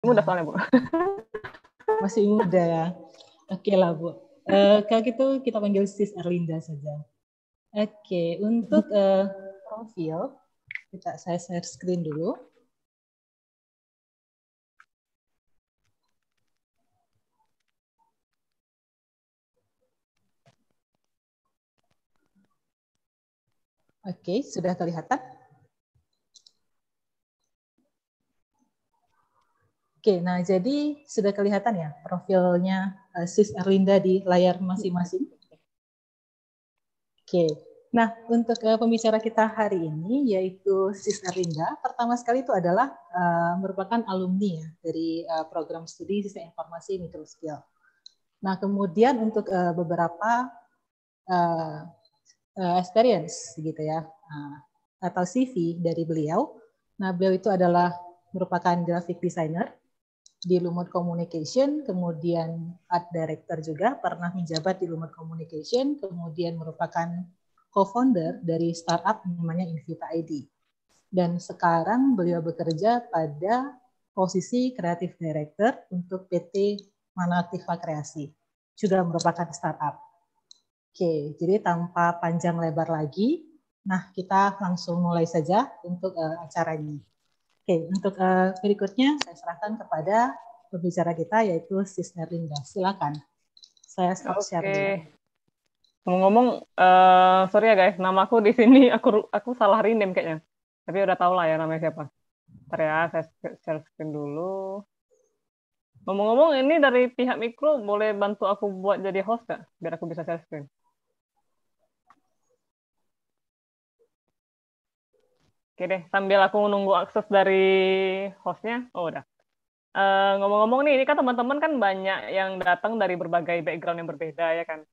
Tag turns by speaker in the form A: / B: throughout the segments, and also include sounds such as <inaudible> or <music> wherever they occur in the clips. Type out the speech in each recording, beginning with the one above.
A: muda soalnya bu <laughs> masih muda ya oke okay lah bu uh, kalau gitu kita panggil sis Erlinda saja oke okay, untuk uh, profil
B: kita saya share screen dulu
A: Oke, okay, sudah kelihatan? Oke, nah jadi sudah kelihatan ya profilnya uh, Sis Erlinda di layar masing-masing. Oke, nah untuk uh, pembicara kita hari ini yaitu Sis Erlinda. Pertama sekali itu adalah uh, merupakan alumni ya dari uh, program studi Sistem Informasi Skill. Nah kemudian untuk uh, beberapa uh, uh, experience gitu ya uh, atau CV dari beliau. Nah beliau itu adalah merupakan graphic designer di Lumut Communication, kemudian art director juga pernah menjabat di Lumut Communication, kemudian merupakan co-founder dari startup namanya Invita ID. Dan sekarang beliau bekerja pada posisi kreatif director untuk PT Manativa Kreasi, juga merupakan startup. Oke, jadi tanpa panjang lebar lagi, nah kita langsung mulai saja untuk uh, acaranya. Oke, untuk uh, berikutnya saya serahkan kepada pembicara kita yaitu Sis Nerlinda. Silakan. Saya stop okay. share dulu.
C: Ngomong-ngomong, uh, sorry ya guys, namaku di sini <laughs> aku aku salah rename kayaknya. Tapi udah tau lah ya namanya siapa. Ntar ya, saya share screen dulu. Ngomong-ngomong, ini dari pihak mikro boleh bantu aku buat jadi host nggak? Biar aku bisa share screen. Oke deh, sambil aku nunggu akses dari hostnya. Oh, udah. ngomong eh, ngomong-ngomong nih, ini kan teman-teman kan banyak yang datang dari berbagai background yang berbeda ya kan.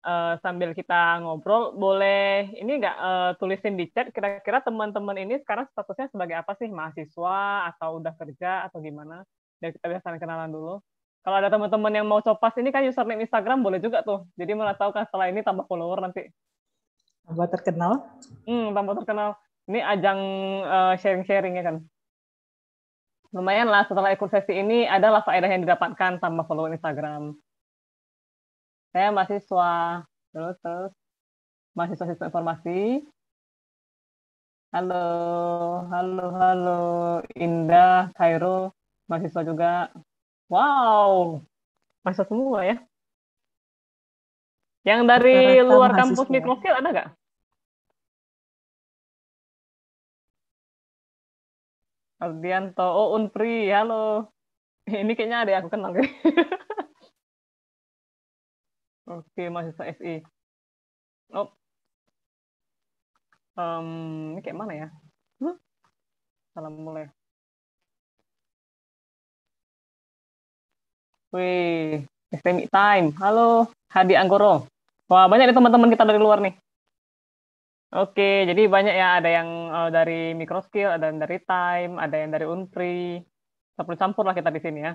C: Uh, sambil kita ngobrol, boleh ini nggak uh, tulisin di chat kira-kira teman-teman ini sekarang statusnya sebagai apa sih? Mahasiswa atau udah kerja atau gimana? Dan kita biasanya kenalan dulu. Kalau ada teman-teman yang mau copas ini kan username Instagram boleh juga tuh. Jadi mana tahu kan setelah ini tambah follower nanti.
A: Tambah terkenal?
C: Hmm, tambah terkenal ini ajang eh, sharing-sharing ya kan. Lumayan lah setelah ikut sesi ini lah faedah yang didapatkan tambah follow Instagram. Saya
B: mahasiswa terus terus mahasiswa sistem informasi.
C: Halo, halo, halo, Indah, Cairo, mahasiswa juga. Wow, mahasiswa semua ya.
B: Yang dari Ternyata luar kampus Mikrofil ada nggak? Ardianto, oh Unpri, halo. Ini kayaknya ada yang aku kenal. <laughs> Oke, mahasiswa SI. Oh. Um, ini kayak mana ya? Huh? Salam mulai.
C: Wih, STMI Time. Halo, Hadi Anggoro. Wah, banyak nih teman-teman kita dari luar nih. Oke, jadi banyak ya ada yang uh, dari microskill, ada yang dari time, ada yang dari untri. Campur-campur lah kita di sini ya.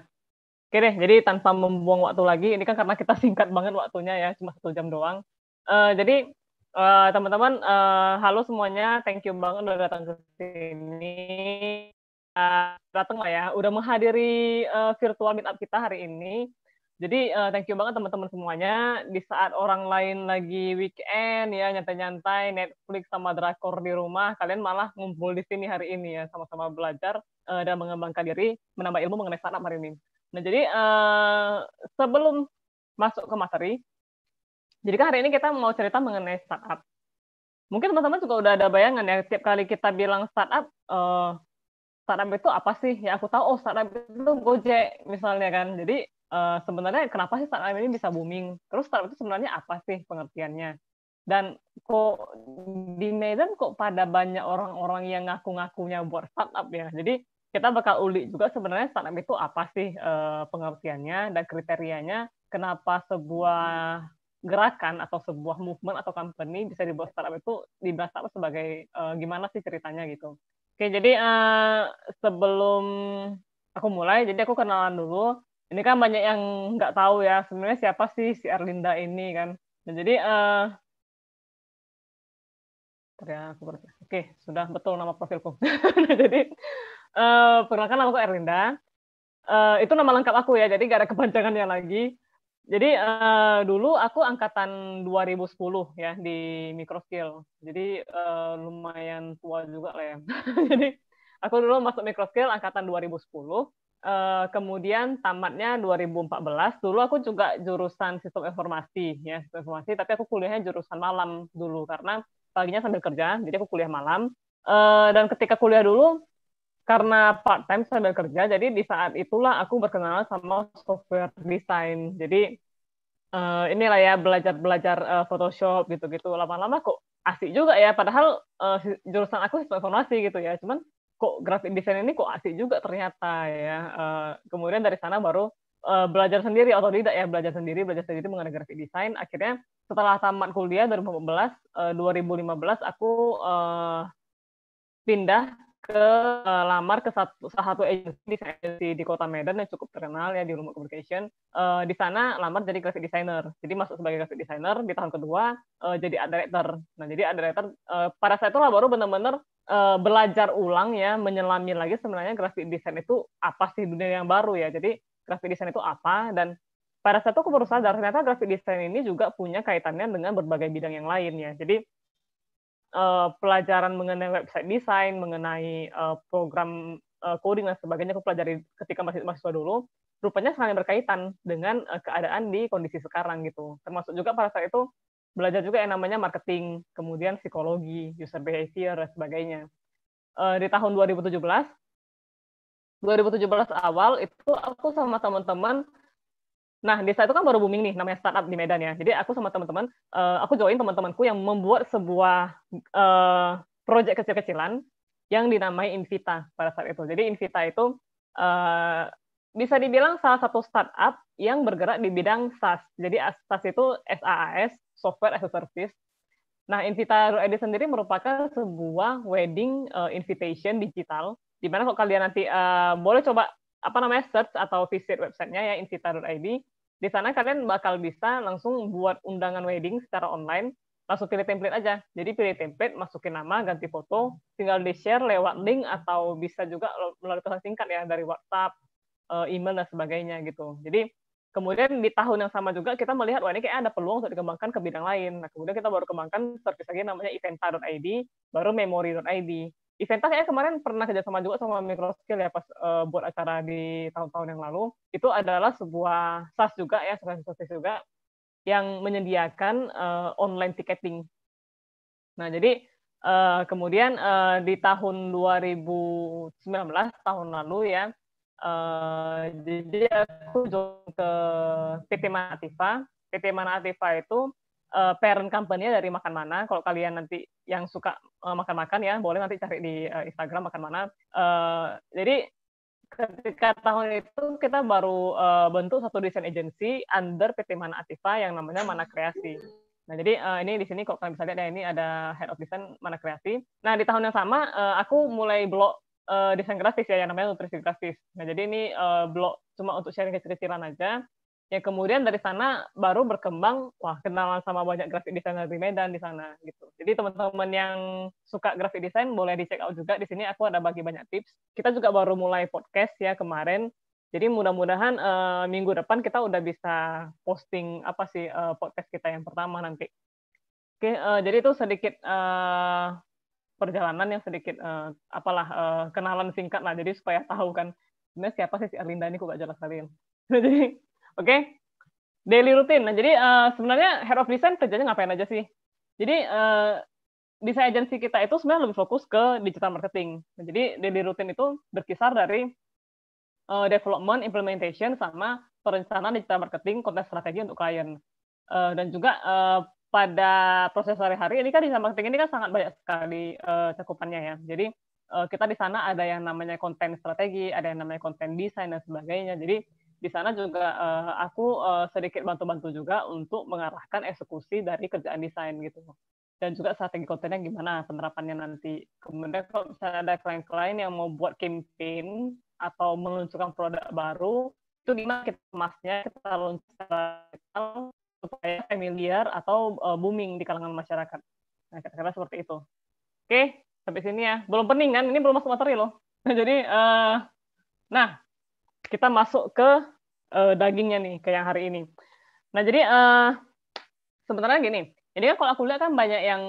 C: Oke deh, jadi tanpa membuang waktu lagi, ini kan karena kita <laughs> singkat banget waktunya ya, cuma satu jam doang. Uh, jadi uh, teman-teman, uh, halo semuanya, thank you banget udah datang ke sini. Uh, datang lah ya, udah menghadiri uh, virtual meetup kita hari ini. Jadi uh, thank you banget teman-teman semuanya. Di saat orang lain lagi weekend ya nyantai-nyantai Netflix sama drakor di rumah, kalian malah ngumpul di sini hari ini ya sama-sama belajar uh, dan mengembangkan diri, menambah ilmu mengenai startup hari ini. Nah jadi uh, sebelum masuk ke materi, jadi kan hari ini kita mau cerita mengenai startup. Mungkin teman-teman juga udah ada bayangan ya Setiap kali kita bilang startup, uh, startup itu apa sih? Ya aku tahu, oh startup itu Gojek misalnya kan. Jadi uh, sebenarnya kenapa sih startup ini bisa booming? Terus startup itu sebenarnya apa sih pengertiannya? Dan kok di Medan kok pada banyak orang-orang yang ngaku-ngakunya buat startup ya. Jadi kita bakal ulik juga sebenarnya startup itu apa sih uh, pengertiannya dan kriterianya kenapa sebuah gerakan atau sebuah movement atau company bisa dibuat startup itu dibuat startup sebagai uh, gimana sih ceritanya gitu. Oke, jadi uh, sebelum aku mulai, jadi aku kenalan dulu ini kan banyak yang nggak tahu ya sebenarnya siapa sih si Erlinda ini kan. Nah, jadi uh, ya, aku oke sudah betul nama profilku. nah, <laughs> jadi uh, perkenalkan aku Erlinda. Uh, itu nama lengkap aku ya, jadi gak ada kepanjangannya lagi. Jadi uh, dulu aku angkatan 2010 ya di microskill. Jadi uh, lumayan tua juga lah ya. <laughs> jadi aku dulu masuk microskill angkatan 2010 uh, kemudian tamatnya 2014. Dulu aku juga jurusan sistem informasi ya, sistem informasi, tapi aku kuliahnya jurusan malam dulu karena paginya sambil kerja, jadi aku kuliah malam. Uh, dan ketika kuliah dulu karena part time sambil kerja, jadi di saat itulah aku berkenalan sama software design. Jadi uh, inilah ya belajar-belajar uh, Photoshop gitu-gitu. Lama-lama kok asik juga ya. Padahal uh, jurusan aku sistem informasi gitu ya. Cuman kok graphic design ini kok asik juga ternyata ya. Uh, kemudian dari sana baru uh, belajar sendiri atau tidak ya belajar sendiri belajar sendiri mengenai graphic design. Akhirnya setelah tamat kuliah 2015 uh, 2015 aku uh, pindah ke uh, lamar ke satu salah satu agensi di, kota Medan yang cukup terkenal ya di Rumah Communication. Uh, di sana lamar jadi graphic designer. Jadi masuk sebagai graphic designer di tahun kedua uh, jadi art director. Nah, jadi art director uh, pada saat lah baru benar-benar uh, belajar ulang ya, menyelami lagi sebenarnya grafik desain itu apa sih dunia yang baru ya. Jadi grafik desain itu apa dan pada saat itu aku baru sadar ternyata grafik desain ini juga punya kaitannya dengan berbagai bidang yang lain ya. Jadi uh, pelajaran mengenai website desain, mengenai uh, program uh, coding dan sebagainya aku pelajari ketika masih mahasiswa dulu, rupanya sangat berkaitan dengan keadaan di kondisi sekarang gitu. Termasuk juga pada saat itu belajar juga yang namanya marketing, kemudian psikologi, user behavior, dan sebagainya. Uh, di tahun 2017, 2017 awal itu aku sama teman-teman, nah desa itu kan baru booming nih, namanya startup di Medan ya. Jadi aku sama teman-teman, eh, aku join teman-temanku yang membuat sebuah uh, eh, proyek kecil-kecilan yang dinamai Invita pada saat itu. Jadi Invita itu bisa dibilang salah satu startup yang bergerak di bidang SaaS. Jadi SaaS itu SaaS, Software as a Service. Nah, Invita Edit sendiri merupakan sebuah wedding uh, invitation digital, di mana kalau kalian nanti uh, boleh coba apa namanya search atau visit websitenya ya invitaru.id. Di sana kalian bakal bisa langsung buat undangan wedding secara online, langsung pilih template aja. Jadi pilih template, masukin nama, ganti foto, tinggal di-share lewat link atau bisa juga melalui pesan singkat ya dari WhatsApp uh, email dan sebagainya gitu. Jadi kemudian di tahun yang sama juga kita melihat wah ini kayak ada peluang untuk dikembangkan ke bidang lain. Nah, kemudian kita baru kembangkan service lagi namanya eventa.id, baru memory.id. Eventa kayaknya kemarin pernah kerjasama juga sama Microscale ya pas uh, buat acara di tahun-tahun yang lalu. Itu adalah sebuah SaaS juga ya, service juga yang menyediakan uh, online ticketing. Nah, jadi uh, kemudian uh, di tahun 2019 tahun lalu ya Eh, jadi aku join ke PT Manativa. PT Manativa itu uh, parent company-nya dari makan mana. Kalau kalian nanti yang suka makan eh, makan-makan ya, boleh nanti cari di uh, Instagram makan mana. Uh, jadi ketika tahun itu kita baru uh, bentuk satu desain agency under PT Mana Ativa yang namanya Mana Kreasi. Nah, jadi uh, ini di sini kalau kalian bisa lihat ya ini ada head of design Mana Kreasi. Nah, di tahun yang sama uh, aku mulai blog uh, desain grafis ya yang namanya nutrisi grafis. Nah jadi ini uh, eh, blog cuma untuk sharing kecil-kecilan aja. Ya kemudian dari sana baru berkembang, wah kenalan sama banyak grafik desainer di Medan di sana gitu. Jadi teman-teman yang suka grafik desain boleh dicek out juga di sini aku ada bagi banyak tips. Kita juga baru mulai podcast ya kemarin. Jadi mudah-mudahan uh, minggu depan kita udah bisa posting apa sih uh, podcast kita yang pertama nanti. Oke, uh, jadi itu sedikit uh, perjalanan yang sedikit uh, apalah uh, kenalan singkat lah jadi supaya tahu kan sebenarnya siapa sih si Erlinda ini kok gak jelas kalian <laughs> jadi oke okay. daily routine nah jadi uh, sebenarnya head of design kerjanya ngapain aja sih jadi uh, desain agensi kita itu sebenarnya lebih fokus ke digital marketing nah, jadi daily routine itu berkisar dari uh, development implementation sama perencanaan digital marketing konten strategi untuk klien uh, dan juga uh, pada proses sehari-hari ini kan di marketing ini kan sangat banyak sekali uh, cakupannya ya. Jadi uh, kita di sana ada yang namanya konten strategi, ada yang namanya konten desain dan sebagainya. Jadi di sana juga uh, aku uh, sedikit bantu-bantu juga untuk mengarahkan eksekusi dari kerjaan desain gitu. Dan juga strategi kontennya gimana penerapannya nanti. Kemudian kalau misalnya ada klien-klien yang mau buat campaign atau meluncurkan produk baru, itu gimana kita masnya kita launch supaya familiar atau uh, booming di kalangan masyarakat. Nah, kira-kira seperti itu. Oke, sampai sini ya. Belum pening kan? Ini belum masuk materi loh. Nah, <laughs> jadi, uh, nah, kita masuk ke uh, dagingnya nih, ke yang hari ini. Nah, jadi uh, sebenarnya gini, jadi kan kalau aku lihat kan banyak yang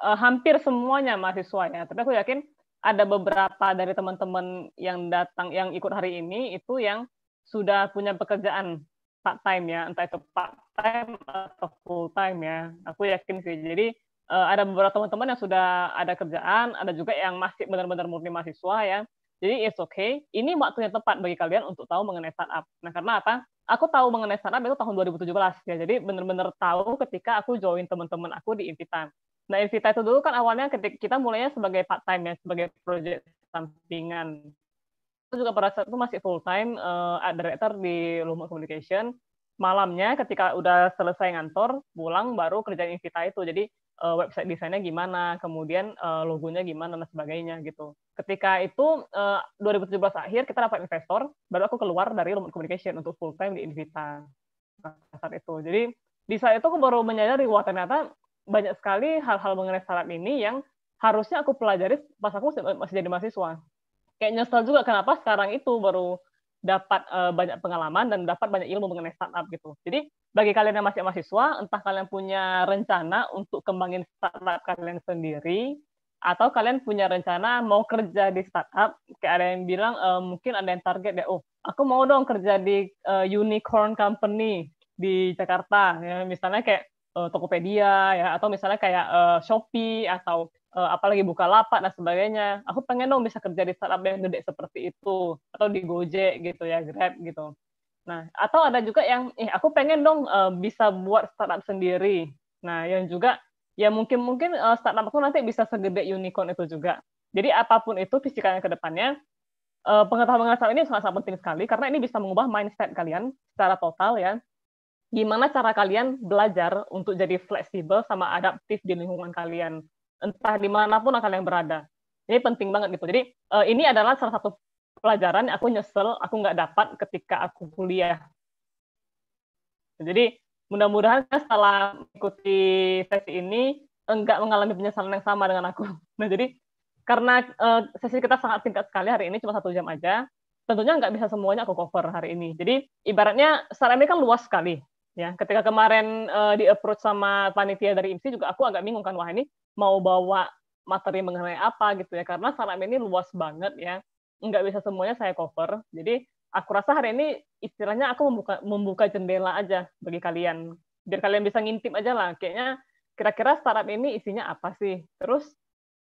C: uh, hampir semuanya mahasiswa ya, tapi aku yakin ada beberapa dari teman-teman yang datang, yang ikut hari ini, itu yang sudah punya pekerjaan part time ya, entah itu part time atau full time ya. Aku yakin sih. Jadi uh, ada beberapa teman-teman yang sudah ada kerjaan, ada juga yang masih benar-benar murni mahasiswa ya. Jadi it's okay. Ini waktunya tepat bagi kalian untuk tahu mengenai startup. Nah, karena apa? Aku tahu mengenai startup itu tahun 2017 ya. Jadi benar-benar tahu ketika aku join teman-teman aku di Invita. Nah, Invita itu dulu kan awalnya ketika kita mulainya sebagai part time ya, sebagai project sampingan juga pada saat itu masih full time uh, art director di Lumut Communication. Malamnya ketika udah selesai ngantor, pulang baru kerjain Invita itu. Jadi uh, website desainnya gimana, kemudian uh, logonya gimana dan sebagainya gitu. Ketika itu uh, 2017 akhir kita dapat investor, baru aku keluar dari Lumut Communication untuk full time di Invita nah, saat itu. Jadi di saat itu aku baru menyadari wah ternyata banyak sekali hal-hal mengenai startup ini yang harusnya aku pelajari pas aku masih jadi mahasiswa kayak nyesel juga kenapa sekarang itu baru dapat uh, banyak pengalaman dan dapat banyak ilmu mengenai startup gitu. Jadi bagi kalian yang masih mahasiswa, entah kalian punya rencana untuk kembangin startup kalian sendiri, atau kalian punya rencana mau kerja di startup, kayak ada yang bilang uh, mungkin ada yang target ya, oh aku mau dong kerja di uh, unicorn company di Jakarta, ya, misalnya kayak uh, Tokopedia ya atau misalnya kayak uh, Shopee atau uh, apalagi lapak dan sebagainya. Aku pengen dong bisa kerja di startup yang gede seperti itu atau di Gojek gitu ya, Grab gitu. Nah, atau ada juga yang eh aku pengen dong uh, bisa buat startup sendiri. Nah, yang juga ya mungkin mungkin uh, startup aku nanti bisa segede unicorn itu juga. Jadi apapun itu fisikanya ke depannya uh, pengetahuan startup ini sangat, sangat penting sekali karena ini bisa mengubah mindset kalian secara total ya gimana cara kalian belajar untuk jadi fleksibel sama adaptif di lingkungan kalian entah dimanapun kalian berada ini penting banget gitu jadi uh, ini adalah salah satu pelajaran yang aku nyesel aku nggak dapat ketika aku kuliah jadi mudah-mudahan setelah ikuti sesi ini enggak mengalami penyesalan yang sama dengan aku <laughs> nah jadi karena uh, sesi kita sangat singkat sekali hari ini cuma satu jam aja tentunya nggak bisa semuanya aku cover hari ini jadi ibaratnya sarannya ini kan luas sekali ya ketika kemarin uh, eh, di approach sama panitia dari IMSI juga aku agak bingung kan wah ini mau bawa materi mengenai apa gitu ya karena sarana ini luas banget ya nggak bisa semuanya saya cover jadi aku rasa hari ini istilahnya aku membuka membuka jendela aja bagi kalian biar kalian bisa ngintip aja lah kayaknya kira-kira startup ini isinya apa sih terus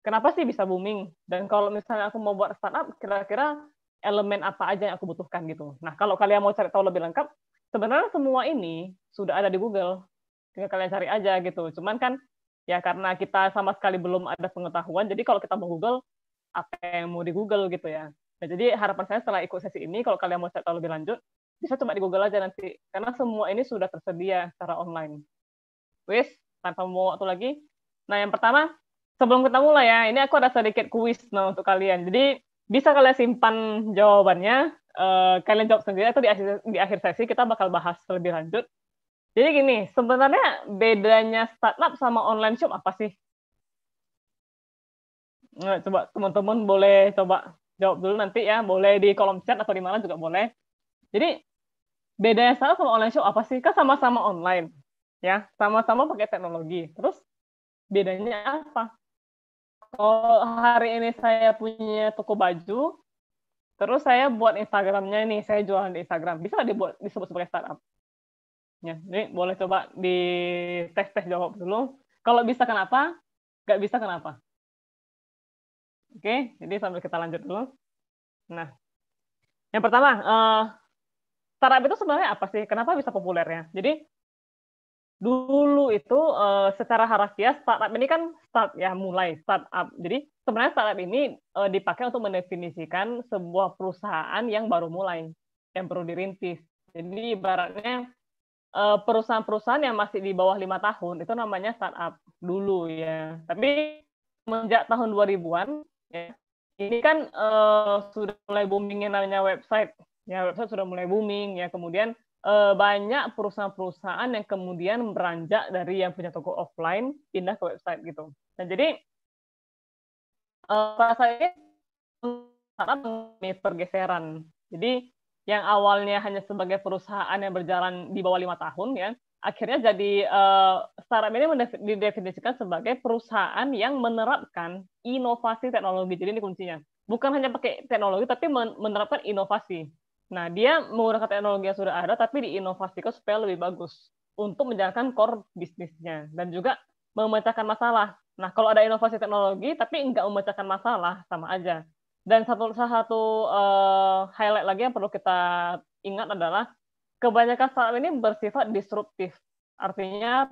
C: kenapa sih bisa booming dan kalau misalnya aku mau buat startup kira-kira elemen apa aja yang aku butuhkan gitu. Nah, kalau kalian mau cari tahu lebih lengkap, sebenarnya semua ini sudah ada di Google. Tinggal kalian cari aja gitu. Cuman kan ya karena kita sama sekali belum ada pengetahuan, jadi kalau kita mau Google, apa yang mau di Google gitu ya. Nah, jadi harapan saya setelah ikut sesi ini, kalau kalian mau cek tahu lebih lanjut, bisa coba di Google aja nanti. Karena semua ini sudah tersedia secara online. Wis, tanpa mau waktu lagi. Nah, yang pertama, sebelum kita mulai ya, ini aku ada sedikit kuis nah, untuk kalian. Jadi, bisa kalian simpan jawabannya uh, kalian jawab sendiri atau di akhir, di akhir sesi kita bakal bahas lebih lanjut. Jadi gini, sebenarnya bedanya startup sama online shop apa sih? Nah, coba teman-teman boleh coba jawab dulu nanti ya, boleh di kolom chat atau di mana juga boleh. Jadi bedanya startup sama online shop apa sih? Kan sama-sama online, ya, sama-sama pakai teknologi. Terus bedanya apa? Kalau hari ini saya punya toko baju, Terus saya buat Instagramnya ini saya jualan di Instagram. Bisa dibuat disebut sebagai startup? Ya, jadi boleh coba di tes tes jawab dulu. Kalau bisa kenapa? Gak bisa kenapa? Oke, jadi sambil kita lanjut dulu. Nah, yang pertama, eh, startup itu sebenarnya apa sih? Kenapa bisa populernya? Jadi dulu itu uh, secara harafiah startup ini kan start ya mulai startup. Jadi sebenarnya startup ini uh, dipakai untuk mendefinisikan sebuah perusahaan yang baru mulai yang perlu dirintis. Jadi ibaratnya eh, perusahaan-perusahaan yang masih di bawah lima tahun itu namanya startup dulu ya. Tapi semenjak tahun 2000-an ya ini kan uh, sudah mulai boomingnya namanya website. Ya website sudah mulai booming ya. Kemudian Eh, banyak perusahaan-perusahaan yang kemudian beranjak dari yang punya toko offline pindah ke website gitu. Nah jadi pada eh, saat ini mengalami pergeseran. Jadi yang awalnya hanya sebagai perusahaan yang berjalan di bawah lima tahun ya, akhirnya jadi uh, startup ini didefinisikan sebagai perusahaan yang menerapkan inovasi teknologi. Jadi ini kuncinya. Bukan hanya pakai teknologi, tapi menerapkan inovasi. Nah, dia menggunakan teknologi yang sudah ada, tapi diinovasikan supaya lebih bagus untuk menjalankan core bisnisnya dan juga memecahkan masalah. Nah, kalau ada inovasi teknologi tapi nggak memecahkan masalah, sama aja. Dan satu satu uh, highlight lagi yang perlu kita ingat adalah kebanyakan startup ini bersifat disruptif. Artinya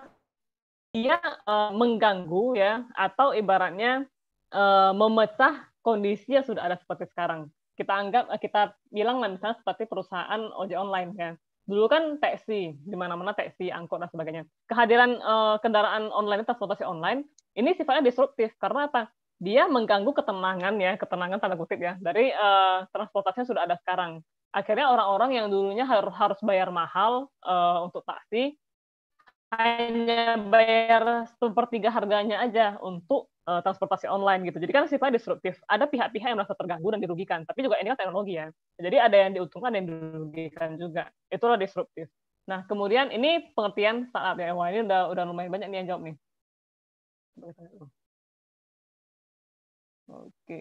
C: dia uh, mengganggu ya atau ibaratnya uh, memecah kondisi yang sudah ada seperti sekarang kita anggap eh, kita bilang lah misalnya seperti perusahaan ojek online kan dulu kan taksi di mana mana taksi angkot dan sebagainya kehadiran uh, kendaraan online transportasi online ini sifatnya disruptif karena apa dia mengganggu ketenangan ya ketenangan tanda kutip ya dari uh, transportasi sudah ada sekarang akhirnya orang-orang yang dulunya harus harus bayar mahal uh, untuk taksi
B: hanya
C: bayar sepertiga harganya aja untuk uh, transportasi online gitu. Jadi kan sifatnya disruptif. Ada pihak-pihak yang merasa terganggu dan dirugikan. Tapi juga ini kan teknologi ya. Jadi ada yang diuntungkan dan yang dirugikan juga. itu Itulah disruptif. Nah, kemudian ini pengertian startup ya. Wah, ini udah, udah lumayan banyak nih
B: yang jawab nih. Oke.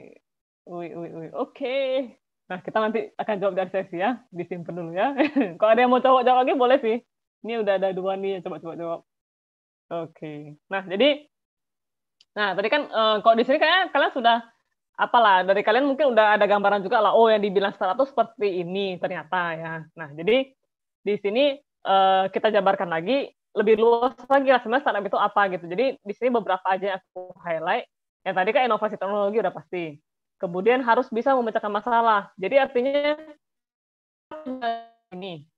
C: Ui, ui, ui. Oke. Nah, kita nanti akan jawab dari sesi ya. Disimpan dulu ya. <laughs> Kalau ada yang mau coba jawab lagi, boleh sih. Ini udah ada dua nih yang coba-coba jawab. Oke. Nah, jadi Nah, tadi kan uh, kalau di sini kayaknya kalian sudah apalah dari kalian mungkin udah ada gambaran juga lah oh yang dibilang startup itu seperti ini ternyata ya. Nah, jadi di sini uh, kita jabarkan lagi lebih luas lagi lah sebenarnya startup itu apa gitu. Jadi di sini beberapa aja yang aku highlight. Yang tadi kan inovasi teknologi udah pasti. Kemudian harus bisa memecahkan masalah. Jadi artinya ini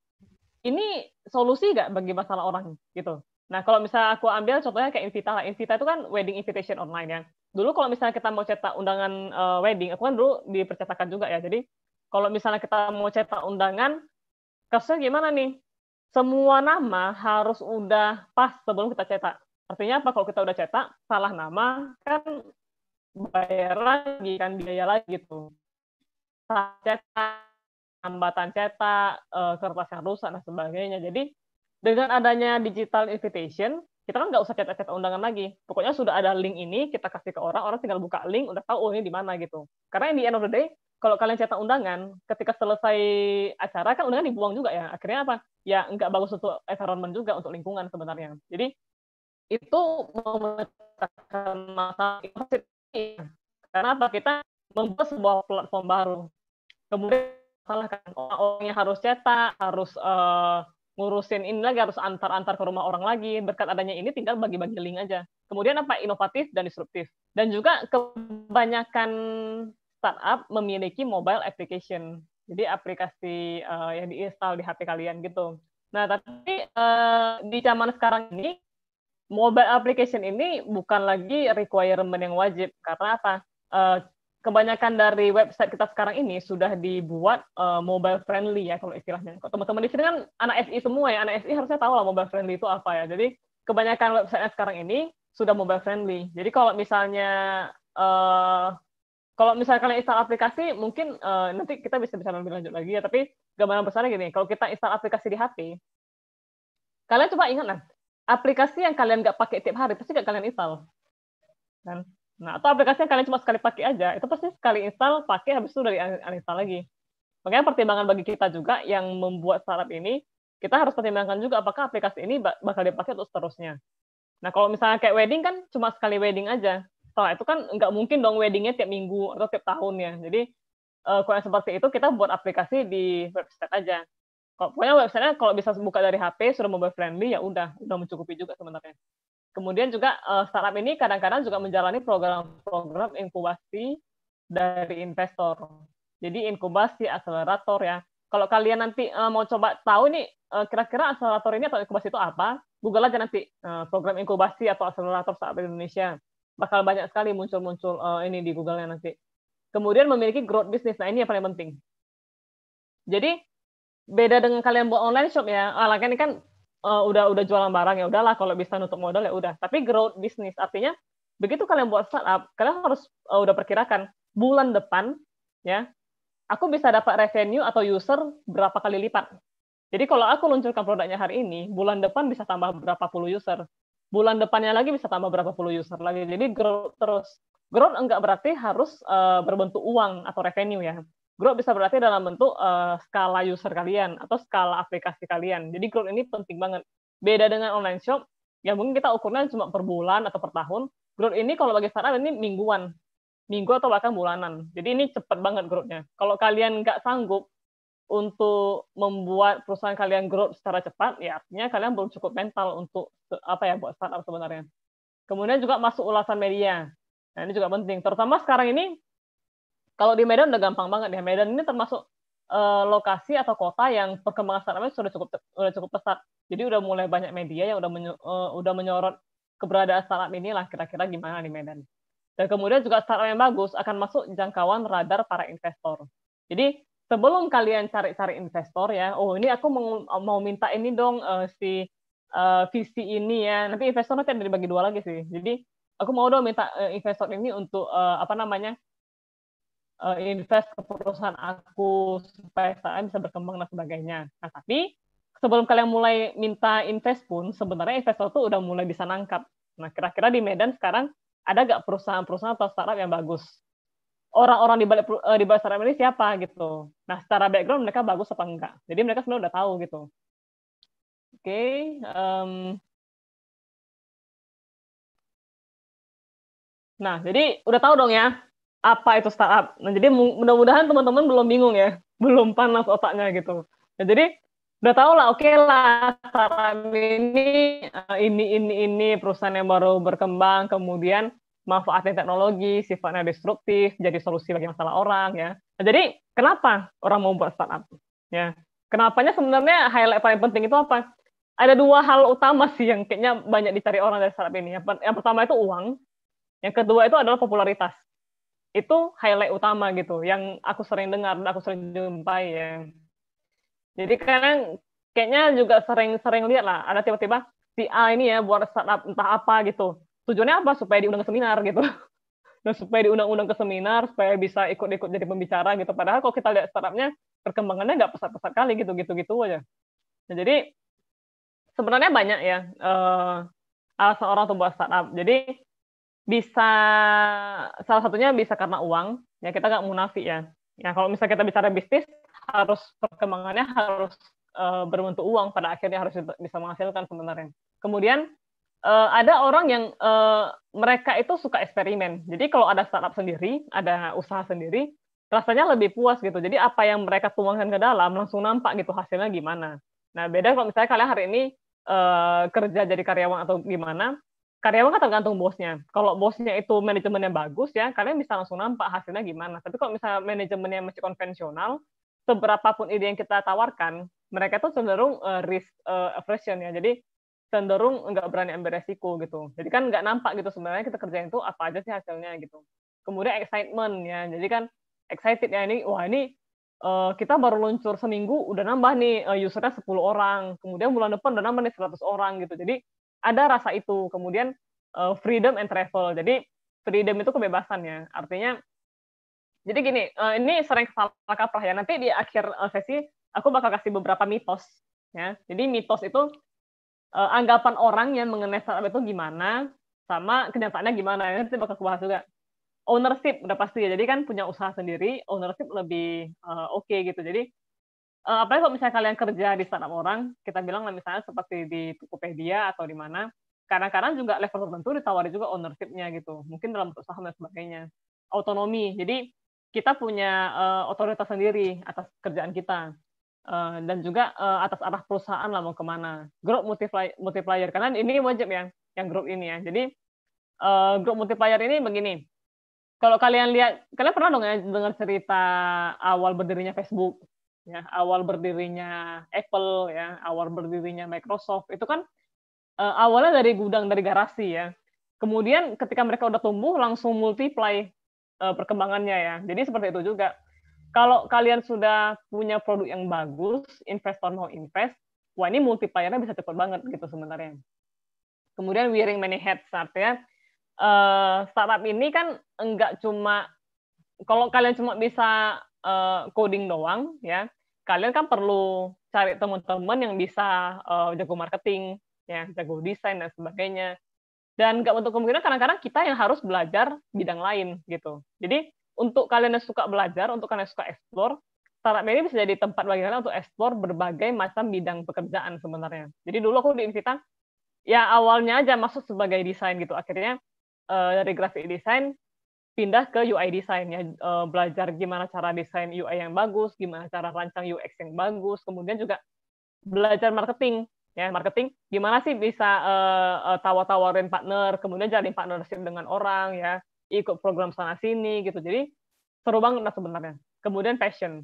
C: ini solusi nggak bagi masalah orang gitu. Nah, kalau misalnya aku ambil contohnya kayak Invita lah. Invita itu kan wedding invitation online ya. Dulu kalau misalnya kita mau cetak undangan uh, wedding, aku kan dulu dipercetakan juga ya. Jadi kalau misalnya kita mau cetak undangan, kasusnya gimana nih? Semua nama harus udah pas sebelum kita cetak. Artinya apa? Kalau kita udah cetak, salah nama kan bayar lagi kan biaya lagi gitu. Salah cetak, hambatan cetak, eh, kertas yang rusak dan sebagainya. Jadi dengan adanya digital invitation, kita kan nggak usah cetak-cetak undangan lagi. Pokoknya sudah ada link ini, kita kasih ke orang, orang tinggal buka link, udah tahu oh ini di mana gitu. Karena in the end of the day, kalau kalian cetak undangan, ketika selesai acara kan undangan dibuang juga ya. Akhirnya apa? Ya nggak bagus untuk environment juga untuk lingkungan sebenarnya. Jadi itu memecahkan masalah karena apa kita membuat sebuah platform baru. Kemudian salahkan kan orang orangnya harus cetak, harus uh, ngurusin ini lagi harus antar-antar ke rumah orang lagi. Berkat adanya ini tinggal bagi-bagi link aja. Kemudian apa? Inovatif dan disruptif. Dan juga kebanyakan startup memiliki mobile application. Jadi aplikasi uh, yang diinstal di HP kalian gitu. Nah, tapi uh, di zaman sekarang ini mobile application ini bukan lagi requirement yang wajib karena apa? Uh, kebanyakan dari website kita sekarang ini sudah dibuat uh, mobile friendly ya kalau istilahnya. Kalau teman-teman di sini kan anak SI semua ya, anak SI harusnya tahu lah mobile friendly itu apa ya. Jadi kebanyakan website sekarang ini sudah mobile friendly. Jadi kalau misalnya uh, kalau misalnya kalian install aplikasi, mungkin uh, nanti kita bisa bisa lebih lanjut lagi ya. Tapi gambaran besarnya gini, kalau kita install aplikasi di HP, kalian coba ingat nah, aplikasi yang kalian nggak pakai tiap hari pasti nggak kalian install, kan? Nah, atau aplikasi yang kalian cuma sekali pakai aja, itu pasti sekali install, pakai, habis itu udah di uninstall lagi. Makanya pertimbangan bagi kita juga yang membuat startup ini, kita harus pertimbangkan juga apakah aplikasi ini bakal dipakai untuk seterusnya. Nah, kalau misalnya kayak wedding kan cuma sekali wedding aja. Setelah itu kan nggak mungkin dong weddingnya tiap minggu atau tiap tahun ya. Jadi, eh, kalau yang seperti itu, kita buat aplikasi di website aja. Kalau, Pokoknya websitenya kalau bisa buka dari HP, sudah mobile friendly, ya udah, udah mencukupi juga sebenarnya. Kemudian juga uh, startup ini kadang-kadang juga menjalani program-program inkubasi dari investor. Jadi inkubasi akselerator ya. Kalau kalian nanti uh, mau coba tahu nih uh, kira-kira akselerator ini atau inkubasi itu apa, Google aja nanti uh, program inkubasi atau akselerator startup Indonesia. Bakal banyak sekali muncul-muncul uh, ini di Google-nya nanti. Kemudian memiliki growth business. Nah, ini yang paling penting. Jadi beda dengan kalian buat online shop ya. Alangkah ini kan uh, udah udah jualan barang ya udahlah kalau bisa nutup modal ya udah. Tapi growth bisnis artinya begitu kalian buat startup, kalian harus uh, udah perkirakan bulan depan ya aku bisa dapat revenue atau user berapa kali lipat. Jadi kalau aku luncurkan produknya hari ini, bulan depan bisa tambah berapa puluh user. Bulan depannya lagi bisa tambah berapa puluh user lagi. Jadi growth terus. Growth enggak berarti harus uh, berbentuk uang atau revenue ya. Growth bisa berarti dalam bentuk uh, skala user kalian atau skala aplikasi kalian. Jadi growth ini penting banget. Beda dengan online shop, yang mungkin kita ukurnya cuma per bulan atau per tahun. Growth ini kalau bagi startup ini mingguan, minggu atau bahkan bulanan. Jadi ini cepat banget growth Kalau kalian nggak sanggup untuk membuat perusahaan kalian growth secara cepat, ya artinya kalian belum cukup mental untuk apa ya buat startup sebenarnya. Kemudian juga masuk ulasan media. Nah, ini juga penting. Terutama sekarang ini kalau di Medan udah gampang banget ya. Medan ini termasuk uh, lokasi atau kota yang perkembangan startupnya sudah cukup sudah cukup pesat. Jadi udah mulai banyak media yang udah menyo, uh, udah menyorot keberadaan startup ini lah kira-kira gimana di Medan. Dan kemudian juga startup yang bagus akan masuk jangkauan radar para investor. Jadi sebelum kalian cari-cari investor ya, oh ini aku mau, mau minta ini dong uh, si uh, visi ini ya. Nanti investor nanti ada dibagi dua lagi sih. Jadi aku mau dong minta uh, investor ini untuk uh, apa namanya uh, invest ke perusahaan aku supaya saya bisa berkembang dan sebagainya. Nah, tapi sebelum kalian mulai minta invest pun, sebenarnya investor tuh udah mulai bisa nangkap. Nah, kira-kira di Medan sekarang ada nggak perusahaan-perusahaan atau startup yang bagus? Orang-orang di balik eh, di balik startup ini siapa gitu? Nah, secara background mereka bagus apa enggak? Jadi mereka sebenarnya udah tahu gitu. Oke, okay, um, Nah, jadi udah tahu dong ya apa itu startup. Nah, jadi mudah-mudahan teman-teman belum bingung ya, <laughs> belum panas otaknya gitu. Nah, jadi udah tau lah, oke okay lah startup ini eh, ini ini ini perusahaan yang baru berkembang, kemudian manfaatnya teknologi, sifatnya destruktif, jadi solusi bagi masalah orang ya. Nah, jadi kenapa orang mau buat startup? Ya, kenapanya sebenarnya highlight paling penting itu apa? Ada dua hal utama sih yang kayaknya banyak dicari orang dari startup ini. Yang pertama itu uang, yang kedua itu adalah popularitas itu highlight utama gitu yang aku sering dengar dan aku sering jumpai ya jadi kadang kayaknya juga sering-sering lihat lah ada tiba-tiba si A ini ya buat startup entah apa gitu tujuannya apa supaya diundang ke seminar gitu <laughs> dan supaya diundang-undang ke seminar supaya bisa ikut-ikut jadi pembicara gitu padahal kalau kita lihat startupnya perkembangannya nggak pesat-pesat kali gitu gitu gitu aja nah, jadi sebenarnya banyak ya uh, alasan orang tuh buat startup jadi bisa salah satunya bisa karena uang ya kita nggak munafik ya ya kalau misalnya kita bicara bisnis harus perkembangannya harus uh, berbentuk uang pada akhirnya harus bisa menghasilkan sebenarnya kemudian uh, ada orang yang uh, mereka itu suka eksperimen. Jadi kalau ada startup sendiri, ada usaha sendiri, rasanya lebih puas gitu. Jadi apa yang mereka tuangkan ke dalam langsung nampak gitu hasilnya gimana. Nah beda kalau misalnya kalian hari ini uh, kerja jadi karyawan atau gimana, karyawan kan tergantung bosnya. Kalau bosnya itu manajemennya bagus ya, kalian bisa langsung nampak hasilnya gimana. Tapi kalau misalnya manajemennya masih konvensional, seberapa pun ide yang kita tawarkan, mereka tuh cenderung uh, risk uh, aversion ya. Jadi cenderung nggak berani ambil resiko gitu. Jadi kan nggak nampak gitu sebenarnya kita kerjain itu apa aja sih hasilnya gitu. Kemudian excitement ya. Jadi kan excited ya ini wah ini uh, kita baru luncur seminggu udah nambah nih uh, usernya 10 orang. Kemudian bulan depan udah nambah nih 100 orang gitu. Jadi ada rasa itu. Kemudian uh, freedom and travel. Jadi freedom itu kebebasan ya. Artinya jadi gini, uh, ini sering salah kaprah ya. Nanti di akhir uh, sesi aku bakal kasih beberapa mitos ya. Jadi mitos itu uh, anggapan orang yang mengenai startup itu gimana sama kenyataannya gimana. Nanti bakal aku bahas juga. Ownership udah pasti ya. Jadi kan punya usaha sendiri, ownership lebih uh, oke okay, gitu. Jadi uh, apalagi kalau misalnya kalian kerja di startup orang, kita bilang lah misalnya seperti di Tokopedia atau di mana, kadang-kadang juga level tertentu ditawari juga ownership-nya gitu, mungkin dalam bentuk saham dan sebagainya. otonomi jadi kita punya uh, otoritas sendiri atas kerjaan kita. Uh, dan juga uh, atas arah perusahaan lah mau kemana. Growth multiplier, multiplier karena ini wajib ya, yang grup ini ya. Jadi uh, grup multiplier ini begini, kalau kalian lihat, kalian pernah dong ya dengar cerita awal berdirinya Facebook? ya awal berdirinya Apple ya awal berdirinya Microsoft itu kan uh, awalnya dari gudang dari garasi ya kemudian ketika mereka udah tumbuh langsung multiply uh, perkembangannya ya jadi seperti itu juga kalau kalian sudah punya produk yang bagus investor mau invest wah ini multipliernya bisa cepat banget gitu sebenarnya kemudian wearing many hats artinya uh, eh, startup ini kan enggak cuma kalau kalian cuma bisa uh, coding doang ya kalian kan perlu cari teman-teman yang bisa uh, jago marketing, ya jago desain dan sebagainya. Dan nggak untuk kemungkinan kadang-kadang kita yang harus belajar bidang lain gitu. Jadi untuk kalian yang suka belajar, untuk kalian yang suka explore, startup ini bisa jadi tempat bagi kalian untuk explore berbagai macam bidang pekerjaan sebenarnya. Jadi dulu aku di Invita, ya awalnya aja masuk sebagai desain gitu. Akhirnya uh, dari grafik desain pindah ke UI design ya eh, belajar gimana cara desain UI yang bagus, gimana cara rancang UX yang bagus, kemudian juga belajar marketing ya marketing gimana sih bisa uh, tawar-tawarin partner, kemudian partner partnership dengan orang ya, ikut program sana sini gitu. Jadi seru banget lah sebenarnya. Kemudian passion.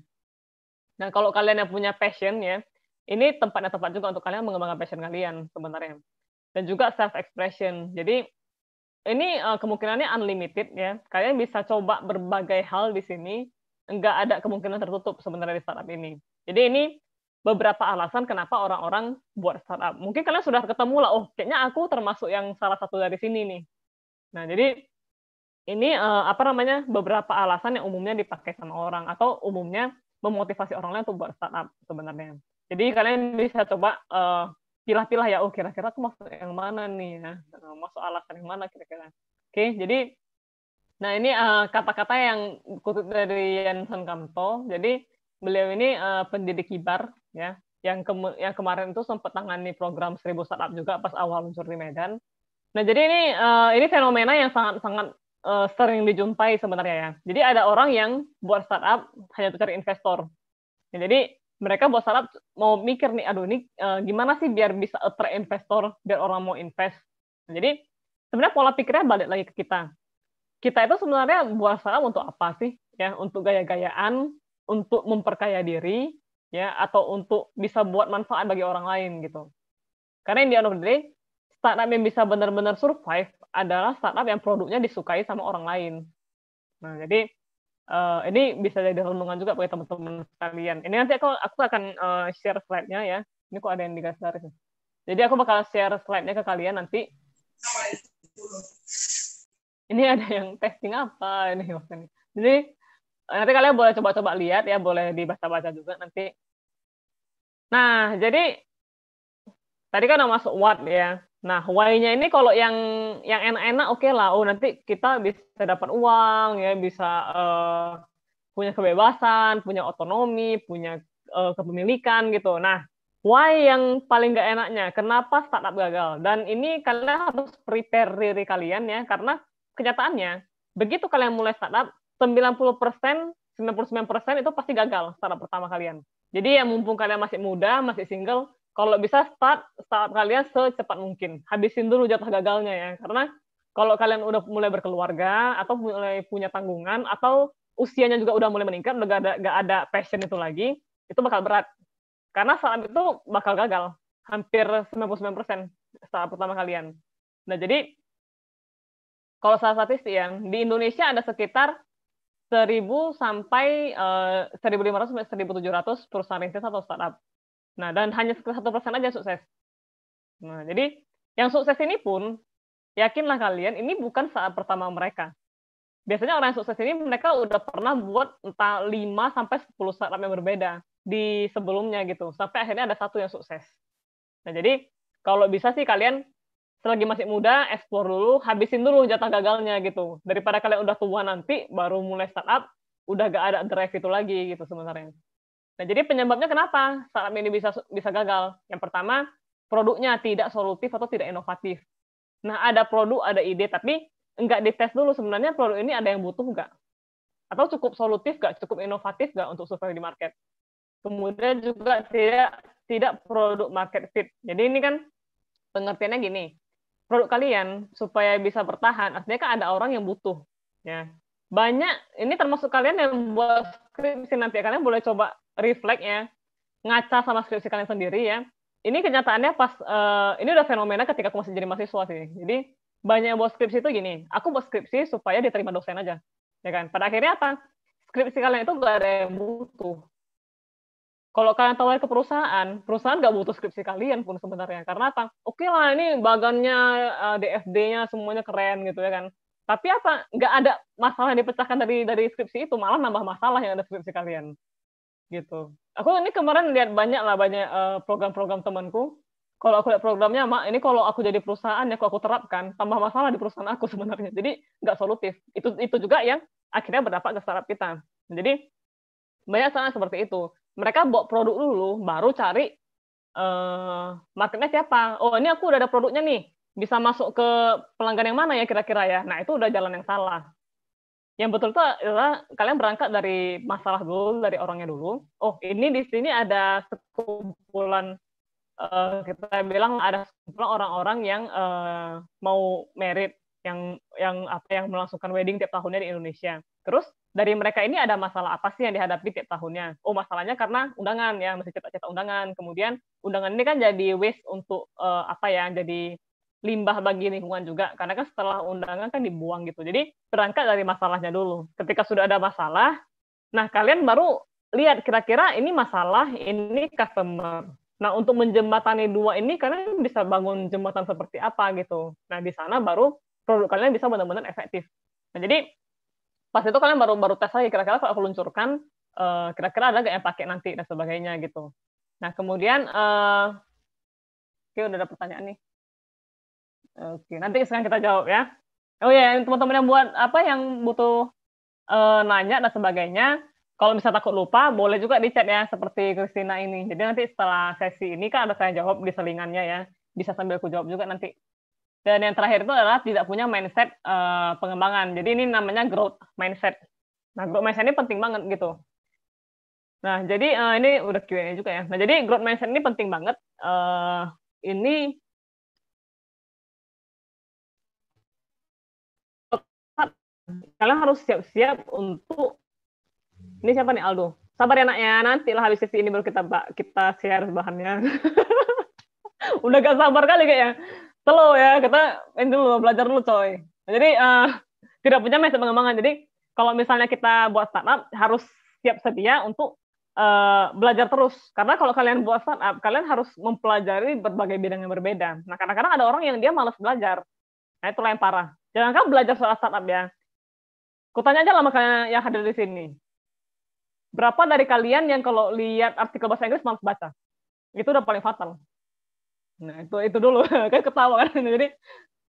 C: Nah, kalau kalian yang punya passion ya, ini tempatnya tepat juga untuk kalian mengembangkan passion kalian sebenarnya. Dan juga self expression. Jadi ini uh, kemungkinannya unlimited ya. Kalian bisa coba berbagai hal di sini. Enggak ada kemungkinan tertutup sebenarnya di startup ini. Jadi ini beberapa alasan kenapa orang-orang buat startup. Mungkin kalian sudah ketemu lah, oh kayaknya aku termasuk yang salah satu dari sini nih. Nah, jadi ini uh, apa namanya beberapa alasan yang umumnya dipakai sama orang atau umumnya memotivasi orang lain untuk buat startup sebenarnya. Jadi kalian bisa coba uh, pilah-pilah ya oh kira-kira aku masuk yang mana nih ya eh, masuk alasan yang mana kira-kira oke jadi nah ini kata eh, kata-kata yang kutip dari Yanson Kamto jadi beliau ini uh, pendidik kibar ya yang, ke yang kemarin itu sempat tangani program seribu startup juga pas awal luncur di Medan. Nah, jadi ini uh, ini fenomena yang sangat-sangat uh, sering dijumpai sebenarnya ya. Jadi ada orang yang buat startup hanya untuk cari investor. Nah, jadi mereka buat startup mau mikir nih, aduh ini uh, gimana sih biar bisa attract investor, biar orang mau invest. jadi sebenarnya pola pikirnya balik lagi ke kita. Kita itu sebenarnya buat startup untuk apa sih? Ya, untuk gaya-gayaan, untuk memperkaya diri, ya, atau untuk bisa buat manfaat bagi orang lain gitu. Karena yang di end of startup yang bisa benar-benar survive adalah startup yang produknya disukai sama orang lain. Nah, jadi Uh, ini bisa jadi renungan juga buat teman-teman sekalian. Ini nanti aku aku akan uh, share slide-nya ya. Ini kok ada yang digasar sih. Jadi aku bakal share slide-nya ke kalian nanti. Ini ada yang testing apa ini maksudnya. Jadi eh, nanti kalian boleh coba-coba lihat ya, boleh dibaca-baca juga nanti. Nah, jadi tadi kan udah masuk what ya. Nah, why-nya ini kalau yang yang enak-enak oke okay lah. Oh, nanti kita bisa dapat uang ya, bisa uh, punya kebebasan, punya otonomi, punya uh, kepemilikan gitu. Nah, why yang paling nggak enaknya? Kenapa startup gagal? Dan ini kalian harus prepare diri kalian ya, karena kenyataannya begitu kalian mulai startup, 90%, 99% itu pasti gagal startup pertama kalian. Jadi ya mumpung kalian masih muda, masih single, kalau bisa start start kalian secepat mungkin. Habisin dulu jatah gagalnya ya. Karena kalau kalian udah mulai berkeluarga atau mulai punya tanggungan atau usianya juga udah mulai meningkat, udah gak ada, gak ada passion itu lagi, itu bakal berat. Karena saat itu bakal gagal. Hampir 99% saat pertama kalian. Nah, jadi kalau salah statistik ya, di Indonesia ada sekitar 1000 sampai uh, eh, 1500 sampai 1700 perusahaan rintis atau startup. Nah, dan hanya sekitar satu persen aja sukses. Nah, jadi yang sukses ini pun yakinlah kalian ini bukan saat pertama mereka. Biasanya orang yang sukses ini mereka udah pernah buat entah 5 sampai 10 startup yang berbeda di sebelumnya gitu. Sampai akhirnya ada satu yang sukses. Nah, jadi kalau bisa sih kalian selagi masih muda explore dulu, habisin dulu jatah gagalnya gitu. Daripada kalian udah tua nanti baru mulai startup, udah gak ada drive itu lagi gitu sebenarnya. Nah, jadi penyebabnya kenapa startup ini bisa bisa gagal? Yang pertama, produknya tidak solutif atau tidak inovatif. Nah, ada produk, ada ide, tapi nggak dites dulu sebenarnya produk ini ada yang butuh nggak? Atau cukup solutif nggak? Cukup inovatif nggak untuk survive di market? Kemudian juga tidak tidak produk market fit. Jadi ini kan pengertiannya gini, produk kalian supaya bisa bertahan, artinya kan ada orang yang butuh. Ya, banyak ini termasuk kalian yang buat skripsi nanti kalian boleh coba reflect ya, ngaca sama skripsi kalian sendiri ya. Ini kenyataannya pas uh, ini udah fenomena ketika aku masih jadi mahasiswa sih. Jadi banyak yang buat skripsi itu gini, aku buat skripsi supaya diterima dosen aja, ya kan? Pada akhirnya apa? Skripsi kalian itu gak ada yang butuh. Kalau kalian tawarin ke perusahaan, perusahaan gak butuh skripsi kalian pun sebenarnya. Karena apa? Oke okay lah, ini bagannya, uh, eh, DFD-nya semuanya keren gitu ya kan tapi apa Gak ada masalah yang dipecahkan dari dari skripsi itu malah nambah masalah yang ada skripsi kalian gitu. Aku ini kemarin lihat banyak lah banyak program eh, program-program temanku. Kalau aku lihat programnya, mak ini kalau aku jadi perusahaan ya kalau aku terapkan tambah masalah di perusahaan aku <laughs> sebenarnya. Jadi nggak solutif. Itu itu juga yang akhirnya berdampak ke startup kita. Jadi banyak sana seperti itu. Mereka buat produk dulu, baru cari uh, marketnya siapa. Oh ini aku udah ada produknya nih, bisa masuk ke pelanggan yang mana ya kira-kira ya. Nah itu udah jalan yang salah yang betul itu adalah kalian berangkat dari masalah dulu dari orangnya dulu oh ini di sini ada sekumpulan uh, kita bilang ada sekumpulan orang-orang yang uh, mau merit yang yang apa yang melangsungkan wedding tiap tahunnya di Indonesia terus dari mereka ini ada masalah apa sih yang dihadapi tiap tahunnya oh masalahnya karena undangan ya masih cetak-cetak undangan kemudian undangan ini kan jadi waste untuk uh, apa ya jadi limbah bagi lingkungan juga karena kan setelah undangan kan dibuang gitu jadi berangkat dari masalahnya dulu ketika sudah ada masalah nah kalian baru lihat kira-kira ini masalah ini customer nah untuk menjembatani dua ini kalian bisa bangun jembatan seperti apa gitu nah di sana baru produk kalian bisa benar-benar efektif nah jadi pas itu kalian baru baru tes lagi kira-kira kalau aku luncurkan eh, kira-kira ada nggak yang pakai nanti dan sebagainya gitu nah kemudian uh, oke udah ada pertanyaan nih Oke, nanti sekarang kita jawab ya. Oh ya, yeah. teman-teman yang buat apa yang butuh uh, nanya dan sebagainya, kalau bisa takut lupa, boleh juga di chat ya, seperti Kristina ini. Jadi nanti setelah sesi ini kan ada saya jawab di selingannya ya, bisa sambil aku jawab juga nanti. Dan yang terakhir itu adalah tidak punya mindset uh, pengembangan. Jadi ini namanya growth mindset. Nah, growth mindset ini penting banget gitu. Nah, jadi uh, ini udah Q&A juga ya. Nah, jadi growth mindset ini penting
B: banget. Uh, ini
C: kalian harus siap-siap untuk ini siapa nih Aldo? Sabar ya nak ya, nanti lah habis sesi ini baru kita kita share bahannya. <laughs> Udah gak sabar kali kayaknya. Slow ya, kita ini dulu belajar dulu coy. Jadi uh, tidak punya mindset pengembangan. Jadi kalau misalnya kita buat startup harus siap sedia untuk uh, belajar terus. Karena kalau kalian buat startup, kalian harus mempelajari berbagai bidang yang berbeda. Nah, kadang-kadang ada orang yang dia malas belajar. Nah, itulah yang parah. Jangan kan belajar soal startup ya Kutanya aja lama makanya yang hadir di sini. Berapa dari kalian yang kalau lihat artikel bahasa Inggris malas baca? Itu udah paling fatal. Nah, itu itu dulu. <laughs> kan ketawa kan. <laughs> Jadi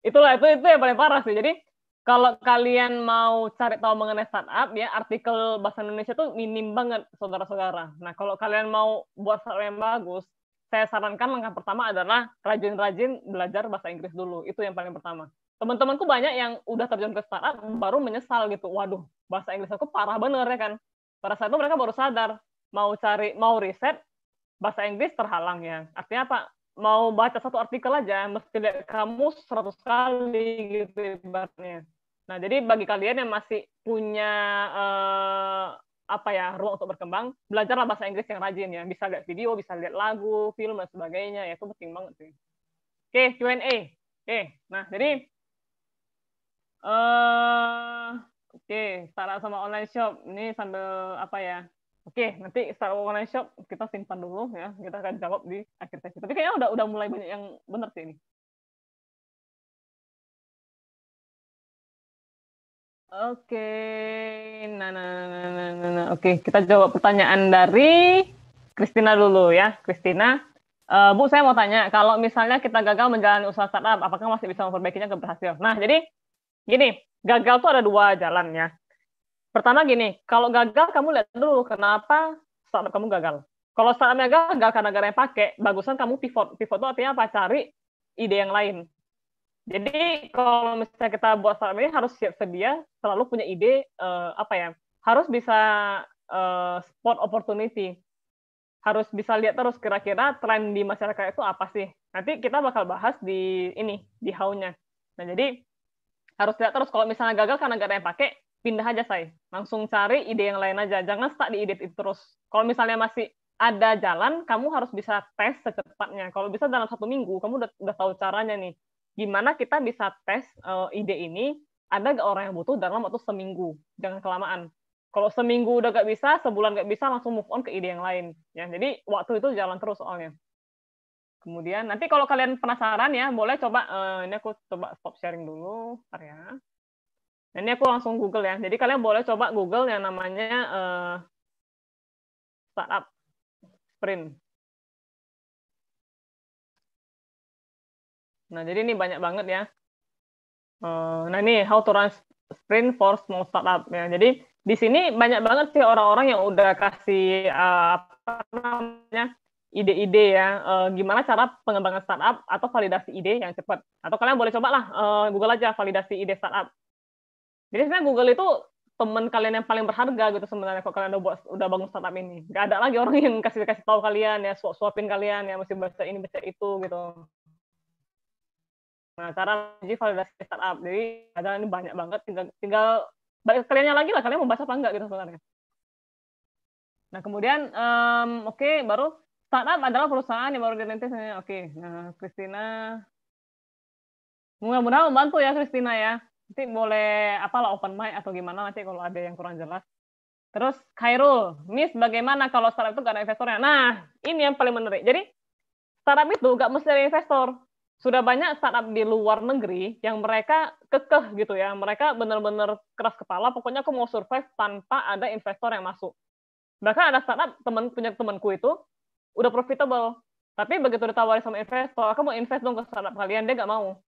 C: itulah itu itu yang paling parah sih. Jadi kalau kalian mau cari tahu mengenai startup ya artikel bahasa Indonesia tuh minim banget saudara-saudara. Nah, kalau kalian mau buat startup yang bagus, saya sarankan langkah pertama adalah rajin-rajin belajar bahasa Inggris dulu. Itu yang paling pertama teman-temanku banyak yang udah terjun ke startup baru menyesal gitu waduh bahasa Inggris aku parah bener ya kan pada saat itu mereka baru sadar mau cari mau riset bahasa Inggris terhalang ya artinya apa mau baca satu artikel aja mesti lihat kamu seratus kali gitu ibaratnya nah jadi bagi kalian yang masih punya uh, apa ya ruang untuk berkembang belajarlah bahasa Inggris yang rajin ya bisa lihat video bisa lihat lagu film dan sebagainya ya itu penting banget sih oke Q&A oke nah jadi Uh, Oke, okay. sama online shop. Ini sambil apa ya? Oke, okay, nanti startup online shop kita simpan dulu ya. Kita akan jawab di akhir sesi. Tapi kayaknya udah udah mulai banyak yang benar sih ini.
B: Oke, okay. Nah nah, nah, nah, nah,
C: nah, nah, Oke, okay, kita jawab pertanyaan dari Christina dulu ya. Christina. uh, eh, Bu, saya mau tanya, kalau misalnya kita gagal menjalani usaha startup, apakah masih bisa memperbaikinya ke berhasil? Nah, jadi gini, gagal tuh ada dua jalannya. Pertama gini, kalau gagal kamu lihat dulu kenapa startup kamu gagal. Kalau startupnya gagal karena gara yang pakai, bagusan kamu pivot. Pivot itu artinya apa? Cari ide yang lain. Jadi kalau misalnya kita buat startup ini harus siap sedia, selalu punya ide uh, apa ya? Harus bisa uh, spot opportunity. Harus bisa lihat terus kira-kira tren di masyarakat itu apa sih. Nanti kita bakal bahas di ini di how-nya. Nah, jadi harus lihat terus kalau misalnya gagal karena nggak ada yang pakai pindah aja saya langsung cari ide yang lain aja jangan stuck di ide itu terus kalau misalnya masih ada jalan kamu harus bisa tes secepatnya kalau bisa dalam satu minggu kamu udah, udah tahu caranya nih gimana kita bisa tes uh, ide ini ada nggak orang yang butuh dalam waktu seminggu jangan kelamaan kalau seminggu udah nggak bisa sebulan nggak bisa langsung move on ke ide yang lain ya jadi waktu itu jalan terus soalnya Kemudian nanti kalau kalian penasaran ya, boleh coba uh, ini aku coba stop sharing dulu, ntar ya. Nah, ini aku langsung Google ya. Jadi kalian boleh coba Google yang namanya
B: uh, startup sprint.
C: Nah, jadi ini banyak banget ya. Uh, nah, ini how to run sprint for small startup ya. Jadi di sini banyak banget sih orang-orang yang udah kasih uh, apa namanya ide-ide ya, uh, gimana cara pengembangan startup atau validasi ide yang cepat. Atau kalian boleh cobalah uh, eh, Google aja validasi ide startup. Jadi sebenarnya Google itu teman kalian yang paling berharga gitu sebenarnya kalau kalian udah buat, udah bangun startup ini. Gak ada lagi orang yang kasih kasih tahu kalian ya suap suapin kalian ya mesti baca ini baca itu gitu. Nah cara uji validasi startup jadi ada ini banyak banget tinggal tinggal kaliannya lagi lah kalian mau baca apa enggak gitu sebenarnya. Nah kemudian um, oke okay, baru startup adalah perusahaan yang baru dirintis. Oke, okay. nah, Christina. Mudah-mudahan membantu ya Christina ya. Nanti boleh apalah open mic atau gimana nanti kalau ada yang kurang jelas. Terus Khairul, Miss bagaimana kalau startup itu gak ada investornya? Nah, ini yang paling menarik. Jadi startup itu gak mesti ada investor. Sudah banyak startup di luar negeri yang mereka kekeh gitu ya. Mereka benar-benar keras kepala, pokoknya aku mau survive tanpa ada investor yang masuk. Bahkan ada startup temen, punya temanku itu, udah profitable tapi begitu ditawari sama investor aku mau invest dong ke startup kalian dia nggak mau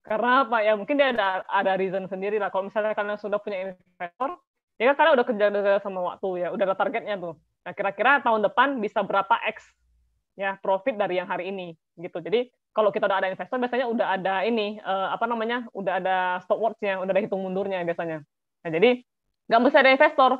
C: karena apa ya mungkin dia ada ada reason sendiri lah kalau misalnya kalian sudah punya investor ya kan kalian udah kerja sama waktu ya udah ada targetnya tuh nah kira-kira tahun depan bisa berapa x ya profit dari yang hari ini gitu jadi kalau kita udah ada investor biasanya udah ada ini uh, apa namanya udah ada stop watch-nya udah ada hitung mundurnya biasanya nah jadi nggak mesti ada investor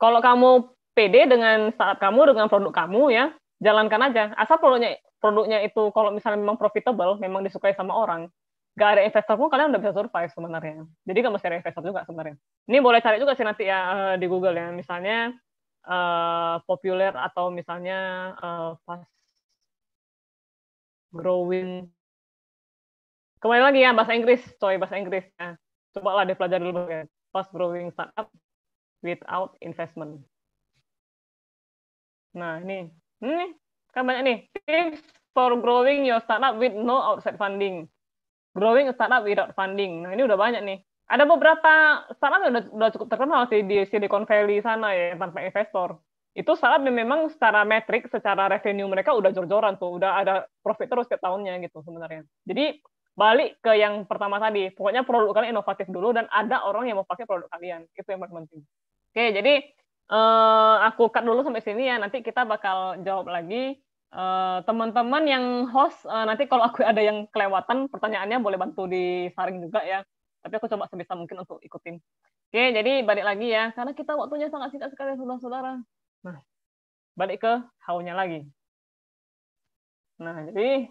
C: kalau kamu pede dengan startup kamu dengan produk kamu ya jalankan aja asal produknya produknya itu kalau misalnya memang profitable memang disukai sama orang gak ada investor pun kalian udah bisa survive sebenarnya jadi gak mesti ada investor juga sebenarnya ini boleh cari juga sih nanti ya eh, di Google ya misalnya uh, populer atau misalnya uh, fast growing kembali lagi ya bahasa Inggris coy bahasa Inggris ya lah dipelajari dulu ya. fast growing startup without investment nah ini ini hmm, kan banyak nih? Tips for growing your startup with no outside funding. Growing a startup without funding. Nah, ini udah banyak nih. Ada beberapa startup yang udah, udah cukup terkenal sih di Silicon Valley sana ya, tanpa investor. Itu startup yang memang secara metrik, secara revenue mereka udah jor-joran tuh. Udah ada profit terus setiap tahunnya gitu sebenarnya. Jadi balik ke yang pertama tadi. Pokoknya produk kalian inovatif dulu dan ada orang yang mau pakai produk kalian. Itu yang paling penting. Oke, jadi uh, aku cut dulu sampai sini ya. Nanti kita bakal jawab lagi. teman eh, teman-teman yang host uh, nanti kalau aku ada yang kelewatan pertanyaannya boleh bantu disaring juga ya. Tapi aku coba sebisa mungkin untuk ikutin. Oke, jadi balik lagi ya karena kita waktunya sangat singkat sekali saudara-saudara. Nah, balik ke haunya lagi. Nah, jadi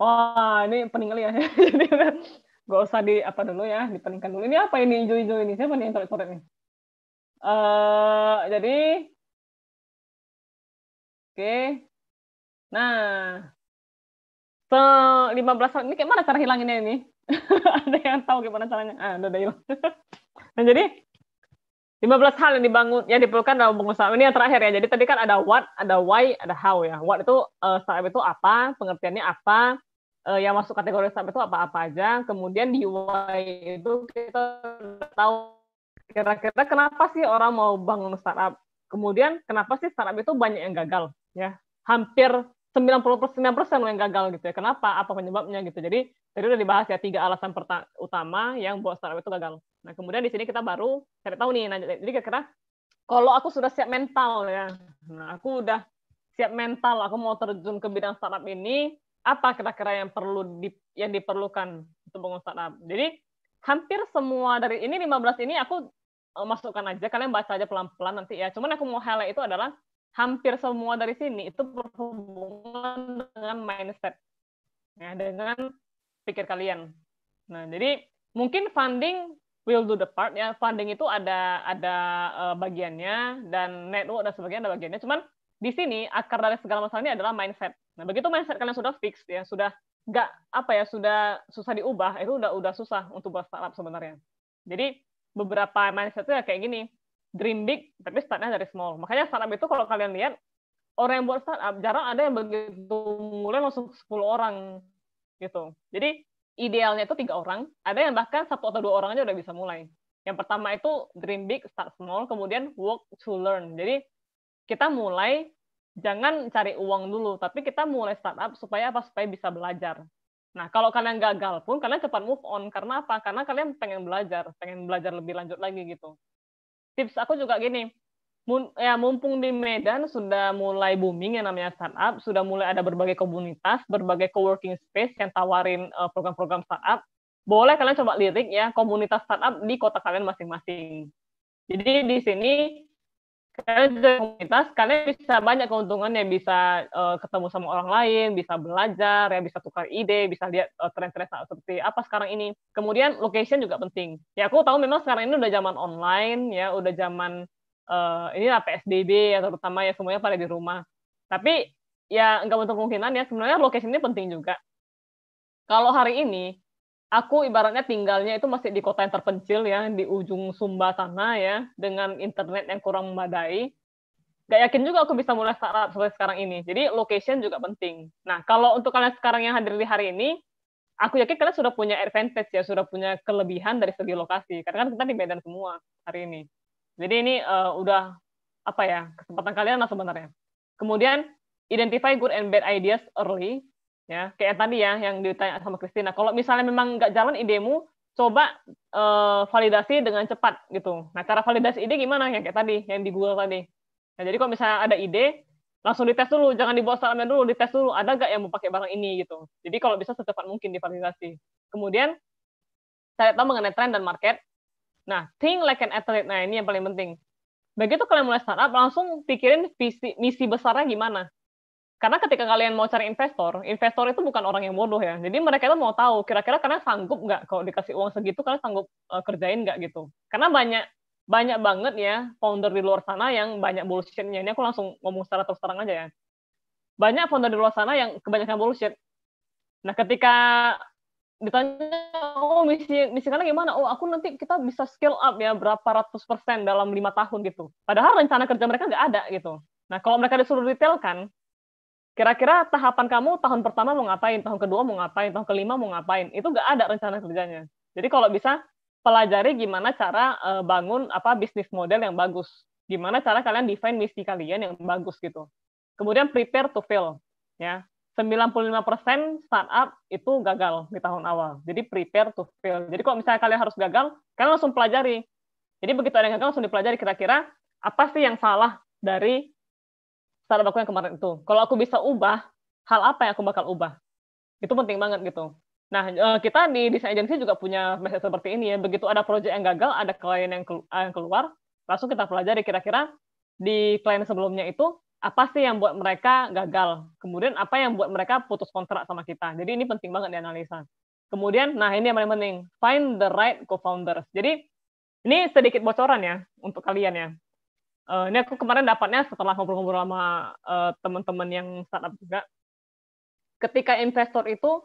C: wah ini pening kali ya. <laughs> jadi gak usah di apa dulu ya, dipeningkan dulu. Ini apa ini hijau-hijau ini? Siapa nih yang coret-coret nih? Uh,
B: jadi oke. Okay. Nah,
C: so 15 tahun ini kayak mana cara hilanginnya ini? <laughs> ada yang tahu gimana caranya? Ah, udah, udah hilang. <laughs> nah, jadi 15 hal yang dibangun yang diperlukan dalam pengusaha ini yang terakhir ya. Jadi tadi kan ada what, ada why, ada how ya. What itu uh, eh, startup itu apa, pengertiannya apa, uh, yang masuk kategori startup itu apa-apa aja. Kemudian di why itu kita tahu kira-kira kenapa sih orang mau bangun startup? Kemudian kenapa sih startup itu banyak yang gagal? Ya, hampir 99% yang gagal gitu ya. Kenapa? Apa penyebabnya gitu. Jadi tadi udah dibahas ya tiga alasan utama yang buat startup itu gagal. Nah, kemudian di sini kita baru cari tahu nih. Nah, jadi kira-kira kalau aku sudah siap mental ya. Nah, aku udah siap mental, aku mau terjun ke bidang startup ini, apa kira-kira yang perlu di, yang diperlukan untuk bangun startup. Jadi hampir semua dari ini 15 ini aku eh, masukkan aja kalian baca aja pelan-pelan nanti ya. Cuman aku mau highlight itu adalah hampir semua dari sini itu berhubungan dengan mindset. Ya, dengan pikir kalian. Nah, jadi mungkin funding will do the part ya. Funding itu ada ada eh, bagiannya dan network dan sebagainya ada bagiannya. Cuman di sini akar dari segala masalah ini adalah mindset. Nah, begitu mindset kalian sudah fix ya, sudah nggak apa ya sudah susah diubah itu udah udah susah untuk buat startup sebenarnya jadi beberapa mindsetnya kayak gini dream big tapi startnya dari small makanya startup itu kalau kalian lihat orang yang buat startup jarang ada yang begitu mulai langsung 10 orang gitu jadi idealnya itu tiga orang ada yang bahkan satu atau dua orang aja udah bisa mulai yang pertama itu dream big start small kemudian work to learn jadi kita mulai jangan cari uang dulu, tapi kita mulai startup supaya apa? Supaya bisa belajar. Nah, kalau kalian gagal pun, kalian cepat move on. Karena apa? Karena kalian pengen belajar, pengen belajar lebih lanjut lagi gitu. Tips aku juga gini, ya mumpung di Medan sudah mulai booming yang namanya startup, sudah mulai ada berbagai komunitas, berbagai co-working space yang tawarin eh, program-program startup, boleh kalian coba lirik ya komunitas startup di kota kalian masing-masing. Jadi di sini kalian dari komunitas kalian bisa banyak keuntungannya bisa uh, ketemu sama orang lain bisa belajar ya bisa tukar ide bisa lihat uh, tren-tren seperti apa sekarang ini kemudian location juga penting ya aku tahu memang sekarang ini udah zaman online ya udah zaman uh, inilah psbb ya terutama ya semuanya pada di rumah tapi ya nggak untuk kemungkinan ya sebenarnya location ini penting juga kalau hari ini aku ibaratnya tinggalnya itu masih di kota yang terpencil ya, di ujung Sumba sana ya, dengan internet yang kurang memadai. Gak yakin juga aku bisa mulai startup seperti sekarang ini. Jadi location juga penting. Nah, kalau untuk kalian sekarang yang hadir di hari ini, aku yakin kalian sudah punya advantage ya, sudah punya kelebihan dari segi lokasi. Karena kan kita di Medan semua hari ini. Jadi ini uh, udah apa ya kesempatan kalian lah sebenarnya. Kemudian identify good and bad ideas early ya kayak tadi ya yang ditanya sama Kristina kalau misalnya memang nggak jalan idemu coba uh, validasi dengan cepat gitu nah cara validasi ide gimana Ya, kayak tadi yang di Google tadi nah jadi kalau misalnya ada ide langsung dites dulu jangan dibawa salamnya dulu dites dulu ada nggak yang mau pakai barang ini gitu jadi kalau bisa secepat mungkin divalidasi kemudian saya tahu mengenai tren dan market nah think like an athlete nah ini yang paling penting begitu kalian mulai startup langsung pikirin visi misi besarnya gimana karena ketika kalian mau cari investor, investor itu bukan orang yang bodoh ya. Jadi mereka itu mau tahu kira-kira karena sanggup nggak kalau dikasih uang segitu kalian sanggup uh, kerjain nggak gitu. Karena banyak banyak banget ya founder di luar sana yang banyak bullshitnya. Ini aku langsung ngomong secara terus terang aja ya. Banyak founder di luar sana yang kebanyakan bullshit. Nah, ketika ditanya, oh misi misi kalian gimana? Oh, aku nanti kita bisa scale up ya berapa ratus persen dalam lima tahun gitu. Padahal rencana kerja mereka nggak ada gitu. Nah, kalau mereka disuruh detail kan, Kira-kira tahapan kamu tahun pertama mau ngapain, tahun kedua mau ngapain, tahun kelima mau ngapain, itu nggak ada rencana kerjanya. Jadi kalau bisa pelajari gimana cara eh, bangun apa bisnis model yang bagus, gimana cara kalian define misi kalian yang bagus gitu. Kemudian prepare to fail, ya. 95% startup itu gagal di tahun awal. Jadi prepare to fail. Jadi kalau misalnya kalian harus gagal, kalian langsung pelajari. Jadi begitu ada yang gagal langsung dipelajari kira-kira apa sih yang salah dari startup aku yang kemarin itu kalau aku bisa ubah hal apa yang aku bakal ubah itu penting banget gitu nah eh, kita di desain agency juga punya message seperti ini ya begitu ada proyek yang gagal ada klien yang eh, keluar langsung kita pelajari kira-kira di klien sebelumnya itu apa sih yang buat mereka gagal kemudian apa yang buat mereka putus kontrak sama kita jadi ini penting banget di analisa. kemudian nah ini yang paling penting find the right co-founders jadi ini sedikit bocoran ya untuk kalian ya uh, ini aku kemarin dapatnya setelah ngobrol-ngobrol sama uh, teman-teman yang startup juga ketika investor itu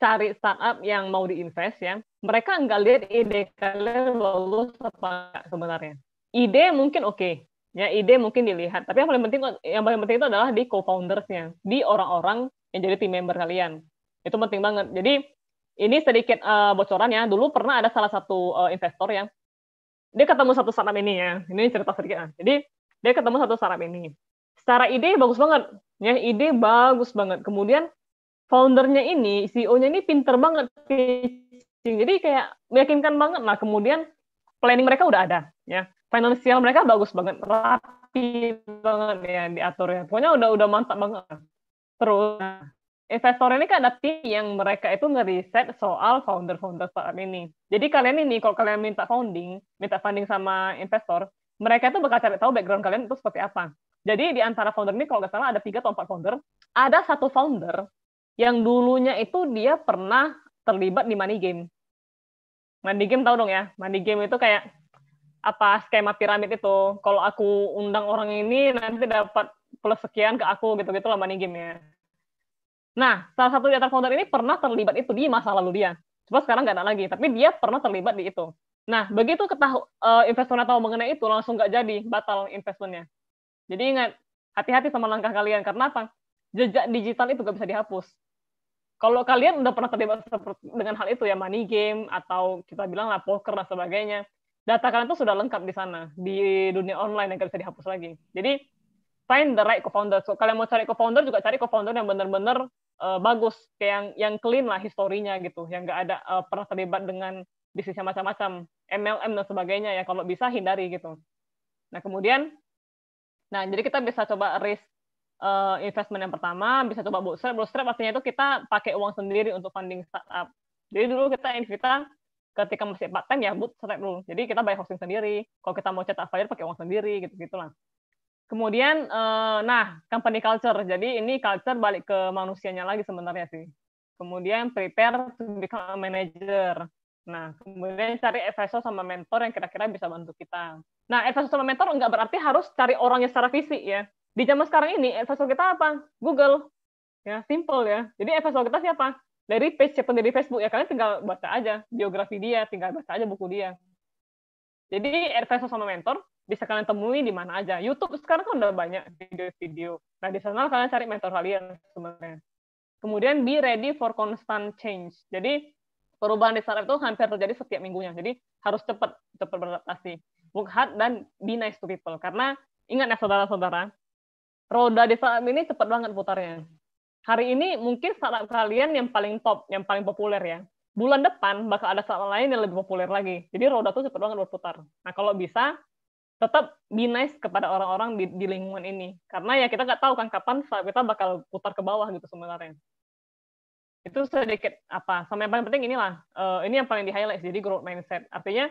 C: cari startup yang mau diinvest ya mereka nggak lihat ide kalian lulus apa sebenarnya ide mungkin oke okay. ya ide mungkin dilihat tapi yang paling penting yang paling penting itu adalah di co-foundersnya di orang-orang yang jadi tim member kalian itu penting banget jadi ini sedikit uh, eh, bocoran ya dulu pernah ada salah satu uh, investor yang dia ketemu satu startup ini ya. Ini cerita sedikit. Nah. Jadi dia ketemu satu startup ini. Secara ide bagus banget. Ya, ide bagus banget. Kemudian foundernya ini, CEO-nya ini pinter banget pitching. Jadi kayak meyakinkan banget lah. Kemudian planning mereka udah ada ya. Finansial mereka bagus banget, rapi banget ya diatur ya. Pokoknya udah udah mantap banget. Terus investor ini kan ada tim yang mereka itu ngeriset soal founder-founder saat ini. Jadi kalian ini kalau kalian minta founding, minta funding sama investor, mereka itu bakal cari tahu background kalian itu seperti apa. Jadi di antara founder ini kalau nggak salah ada tiga atau empat founder, ada satu founder yang dulunya itu dia pernah terlibat di money game. Money game tau dong ya, money game itu kayak apa skema piramid itu. Kalau aku undang orang ini nanti dapat plus sekian ke aku gitu-gitu lah money game ya Nah, salah satu di antara founder ini pernah terlibat itu di masa lalu dia. Cuma sekarang nggak ada lagi, tapi dia pernah terlibat di itu. Nah, begitu ketahu uh, eh, investornya tahu mengenai itu, langsung nggak jadi batal investmentnya. Jadi ingat, hati-hati sama langkah kalian. Karena apa? Jejak digital itu nggak bisa dihapus. Kalau kalian udah pernah terlibat dengan hal itu ya, money game, atau kita bilang lah poker dan sebagainya, data kalian itu sudah lengkap di sana, di dunia online yang nggak bisa dihapus lagi. Jadi, find the right co-founder. So, kalian mau cari co-founder juga cari co-founder yang benar-benar uh, bagus kayak yang yang clean lah historinya gitu yang nggak ada uh, pernah terlibat dengan bisnisnya macam-macam MLM dan sebagainya ya kalau bisa hindari gitu nah kemudian nah jadi kita bisa coba risk uh, investment yang pertama bisa coba bootstrap bootstrap artinya itu kita pakai uang sendiri untuk funding startup jadi dulu kita invita ketika masih part time ya bootstrap dulu jadi kita bayar hosting sendiri kalau kita mau cetak flyer pakai uang sendiri gitu gitulah Kemudian, uh, nah, company culture. Jadi ini culture balik ke manusianya lagi sebenarnya sih. Kemudian prepare to become a manager. Nah, kemudian cari advisor sama mentor yang kira-kira bisa bantu kita. Nah, advisor sama mentor nggak berarti harus cari orangnya secara fisik ya. Di zaman sekarang ini, advisor kita apa? Google. Ya, simple ya. Jadi advisor kita siapa? Dari page Dari Facebook ya, kalian tinggal baca aja biografi dia, tinggal baca aja buku dia. Jadi advisor sama mentor bisa kalian temui di mana aja. YouTube sekarang kan udah banyak video-video. Nah, di sana kalian cari mentor kalian sebenarnya. Kemudian be ready for constant change. Jadi perubahan di startup itu hampir terjadi setiap minggunya. Jadi harus cepat cepat beradaptasi. Work hard dan be nice to people. Karena ingat ya saudara-saudara, roda di startup ini cepat banget putarnya. Hari ini mungkin startup kalian yang paling top, yang paling populer ya bulan depan bakal ada startup lain yang lebih populer lagi. Jadi roda tuh cepat banget berputar. Nah kalau bisa tetap be nice kepada orang-orang di, di lingkungan ini karena ya kita nggak tahu kan kapan kita bakal putar ke bawah gitu sebenarnya itu sedikit apa sama yang paling penting inilah uh, ini yang paling di highlight jadi growth mindset artinya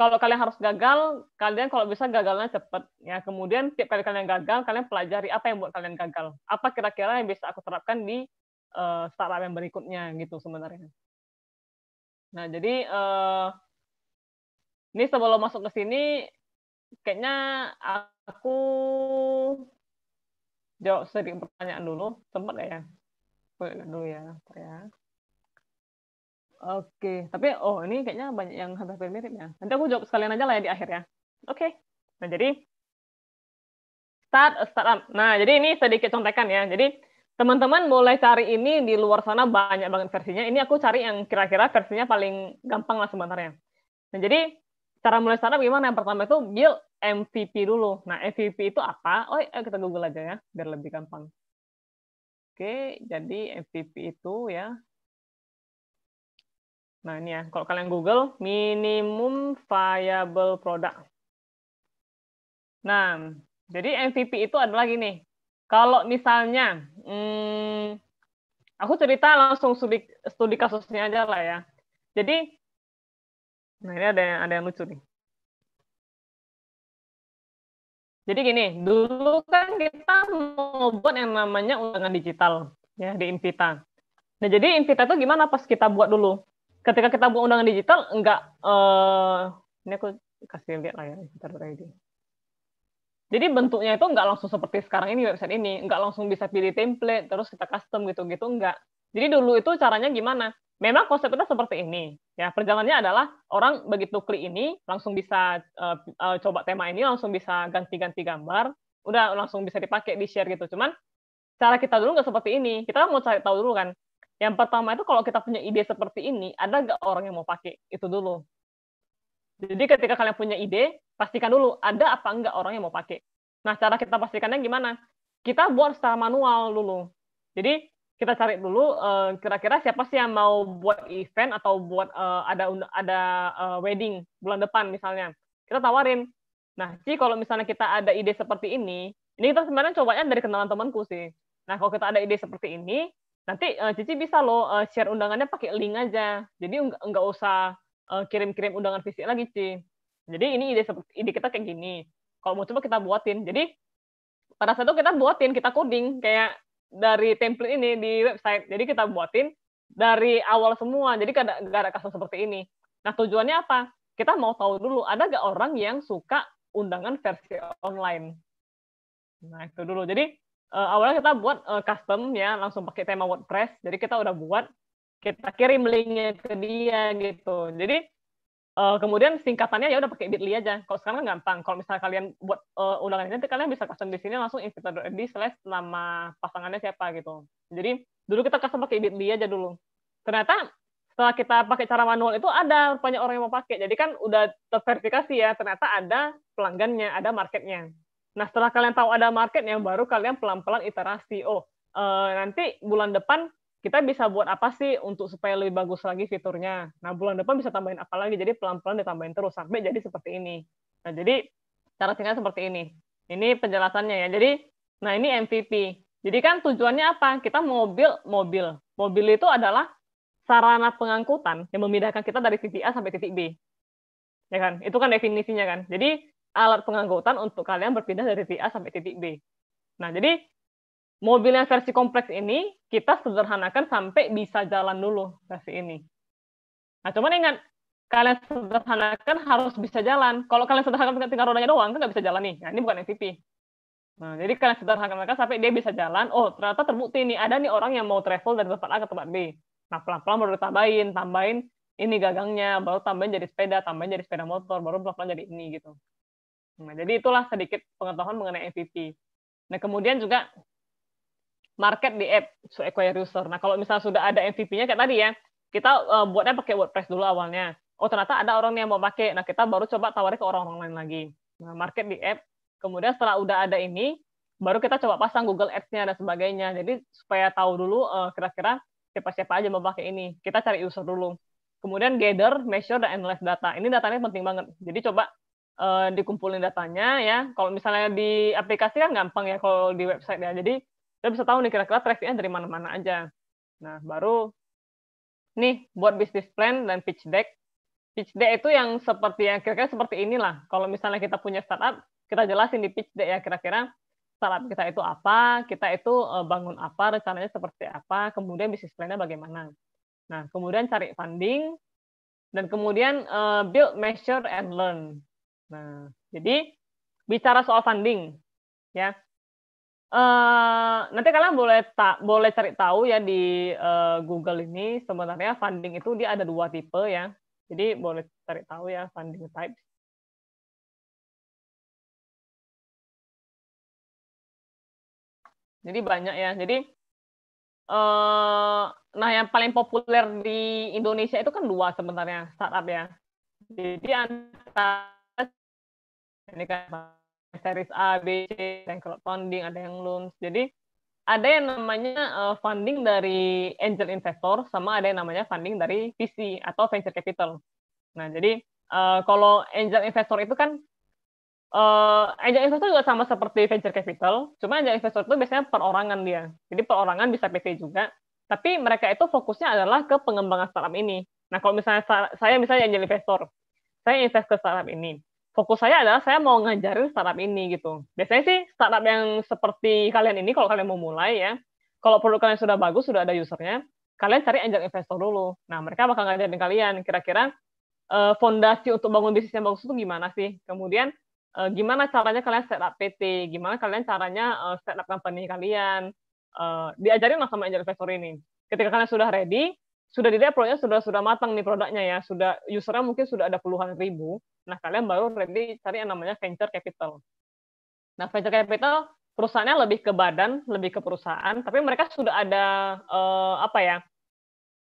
C: kalau kalian harus gagal, kalian kalau bisa gagalnya cepat. Ya, kemudian tiap kali kalian gagal, kalian pelajari apa yang buat kalian gagal. Apa kira-kira yang bisa aku terapkan di uh, startup yang berikutnya gitu sebenarnya. Nah, jadi uh, ini sebelum masuk ke sini kayaknya aku jawab sedikit pertanyaan dulu sempat ya dulu ya apa ya oke tapi oh ini kayaknya banyak yang hampir mirip ya nanti aku jawab sekalian aja lah ya di akhir ya oke nah jadi start a startup nah jadi ini sedikit contekan ya jadi teman-teman boleh cari ini di luar sana banyak banget versinya ini aku cari yang kira-kira versinya paling gampang lah sebenarnya nah jadi cara mulai startup gimana? Yang pertama itu build MVP dulu. Nah, MVP itu apa? Oh, ayo iya, kita Google aja ya, biar lebih gampang. Oke, jadi MVP itu ya. Nah, ini ya, kalau kalian Google, minimum viable product. Nah, jadi MVP itu adalah gini. Kalau misalnya, hmm, aku cerita langsung studi, studi kasusnya aja lah ya. Jadi
B: Nah, ini ada yang, ada yang lucu nih.
C: Jadi gini, dulu kan kita mau buat yang namanya undangan digital ya di Invita. Nah, jadi Invita itu gimana pas kita buat dulu? Ketika kita buat undangan digital, enggak uh, eh, ini aku kasih lihat lah ya ini Jadi bentuknya itu enggak langsung seperti sekarang ini website ini, enggak langsung bisa pilih template terus kita custom gitu-gitu enggak. Jadi dulu itu caranya gimana? memang konsepnya seperti ini. Ya, perjalanannya adalah orang begitu klik ini langsung bisa uh, uh, coba tema ini langsung bisa ganti-ganti gambar, udah langsung bisa dipakai di share gitu. Cuman cara kita dulu nggak seperti ini. Kita mau cari tahu dulu kan. Yang pertama itu kalau kita punya ide seperti ini, ada nggak orang yang mau pakai itu dulu. Jadi ketika kalian punya ide, pastikan dulu ada apa enggak orang yang mau pakai. Nah, cara kita pastikannya gimana? Kita buat secara manual dulu. Jadi kita cari dulu uh, kira-kira siapa sih yang mau buat event atau buat uh, ada ada uh, wedding bulan depan misalnya. Kita tawarin. Nah, sih kalau misalnya kita ada ide seperti ini, ini kita sebenarnya cobanya dari kenalan temanku sih. Nah, kalau kita ada ide seperti ini, nanti uh, Cici bisa lo uh, share undangannya pakai link aja. Jadi enggak usah uh, kirim-kirim undangan fisik lagi, Ci. Jadi ini ide seperti, ide kita kayak gini. Kalau mau coba kita buatin. Jadi pada saat itu kita buatin, kita coding kayak dari template ini di website. Jadi kita buatin dari awal semua. Jadi gak ada kasus seperti ini. Nah tujuannya apa? Kita mau tahu dulu ada gak orang yang suka undangan versi online. Nah itu dulu. Jadi uh, awalnya kita buat uh, eh, custom ya, langsung pakai tema WordPress. Jadi kita udah buat, kita kirim linknya ke dia gitu. Jadi Uh, kemudian singkatannya ya udah pakai Bitly aja. Kalau sekarang kan gampang. Kalau misalnya kalian buat uh, eh, undangan nanti kalian bisa custom di sini langsung invite.id slash nama pasangannya siapa gitu. Jadi dulu kita custom pakai Bitly aja dulu. Ternyata setelah kita pakai cara manual itu ada banyak orang yang mau pakai. Jadi kan udah terverifikasi ya, ternyata ada pelanggannya, ada marketnya. Nah setelah kalian tahu ada market yang baru kalian pelan-pelan iterasi. Oh, uh, nanti bulan depan kita bisa buat apa sih untuk supaya lebih bagus lagi fiturnya. Nah, bulan depan bisa tambahin apa lagi. Jadi pelan-pelan ditambahin terus sampai jadi seperti ini. Nah, jadi cara singkat seperti ini. Ini penjelasannya ya. Jadi, nah ini MVP. Jadi kan tujuannya apa? Kita mobil, mobil. Mobil itu adalah sarana pengangkutan yang memindahkan kita dari titik A sampai titik B. Ya kan? Itu kan definisinya kan. Jadi alat pengangkutan untuk kalian berpindah dari titik A sampai titik B. Nah, jadi mobil yang versi kompleks ini kita sederhanakan sampai bisa jalan dulu versi ini. Nah, cuman ingat, kalian sederhanakan harus bisa jalan. Kalau kalian sederhanakan tinggal rodanya doang, kan nggak bisa jalan nih. Nah, ini bukan MVP. Nah, jadi kalian sederhanakan sampai dia bisa jalan. Oh, ternyata terbukti nih, ada nih orang yang mau travel dari tempat A ke tempat B. Nah, pelan-pelan baru ditambahin, tambahin ini gagangnya, baru tambahin jadi sepeda, tambahin jadi sepeda motor, baru pelan-pelan jadi ini gitu. Nah, jadi itulah sedikit pengetahuan mengenai MVP. Nah, kemudian juga market di app to acquire user. Nah, kalau misalnya sudah ada MVP-nya kayak tadi ya, kita uh, buatnya pakai WordPress dulu awalnya. Oh, ternyata ada orang yang mau pakai. Nah, kita baru coba tawari ke orang-orang lain lagi. Nah, market di app. Kemudian setelah udah ada ini, baru kita coba pasang Google Ads-nya dan sebagainya. Jadi supaya tahu dulu uh, kira-kira siapa-siapa aja mau pakai ini. Kita cari user dulu. Kemudian gather, measure, dan analyze data. Ini datanya penting banget. Jadi coba uh, dikumpulin datanya ya. Kalau misalnya di aplikasi kan gampang ya kalau di website ya. Jadi kita bisa tahu nih kira-kira trafficnya dari mana-mana aja. Nah, baru nih buat business plan dan pitch deck. Pitch deck itu yang seperti yang kira-kira seperti inilah. Kalau misalnya kita punya startup, kita jelasin di pitch deck ya kira-kira startup kita itu apa, kita itu eh, bangun apa, rencananya seperti apa, kemudian bisnis plan-nya bagaimana. Nah, kemudian cari funding, dan kemudian uh, build, measure, and learn. Nah, jadi bicara soal funding, ya Eh, nanti kalian boleh ta boleh cari tahu ya di uh, Google ini sebenarnya funding itu dia ada dua tipe ya. Jadi boleh
B: cari tahu ya funding type. Jadi banyak ya. Jadi
C: uh, nah yang paling populer di Indonesia itu kan dua sebenarnya startup ya. Jadi antara ini kan series A, B, C, ada yang crowdfunding, ada yang loans. Jadi ada yang namanya uh, funding dari angel investor sama ada yang namanya funding dari VC atau venture capital. Nah, jadi uh, kalau angel investor itu kan uh, angel investor juga sama seperti venture capital, cuma angel investor itu biasanya perorangan dia. Jadi perorangan bisa PT juga, tapi mereka itu fokusnya adalah ke pengembangan startup ini. Nah, kalau misalnya saya misalnya angel investor, saya invest ke startup ini fokus saya adalah saya mau ngajarin startup ini gitu. Biasanya sih startup yang seperti kalian ini kalau kalian mau mulai ya, kalau produk kalian sudah bagus, sudah ada usernya, kalian cari angel investor dulu. Nah, mereka bakal ngajarin kalian kira-kira uh, fondasi untuk bangun bisnis yang bagus itu gimana sih? Kemudian uh, gimana caranya kalian set up PT, gimana kalian caranya uh, set up company kalian. Uh, diajarin sama angel investor ini. Ketika kalian sudah ready, sudah di deploy ya, sudah sudah matang nih produknya ya sudah usernya mungkin sudah ada puluhan ribu nah kalian baru ready cari yang namanya venture capital nah venture capital perusahaannya lebih ke badan lebih ke perusahaan tapi mereka sudah ada uh, apa ya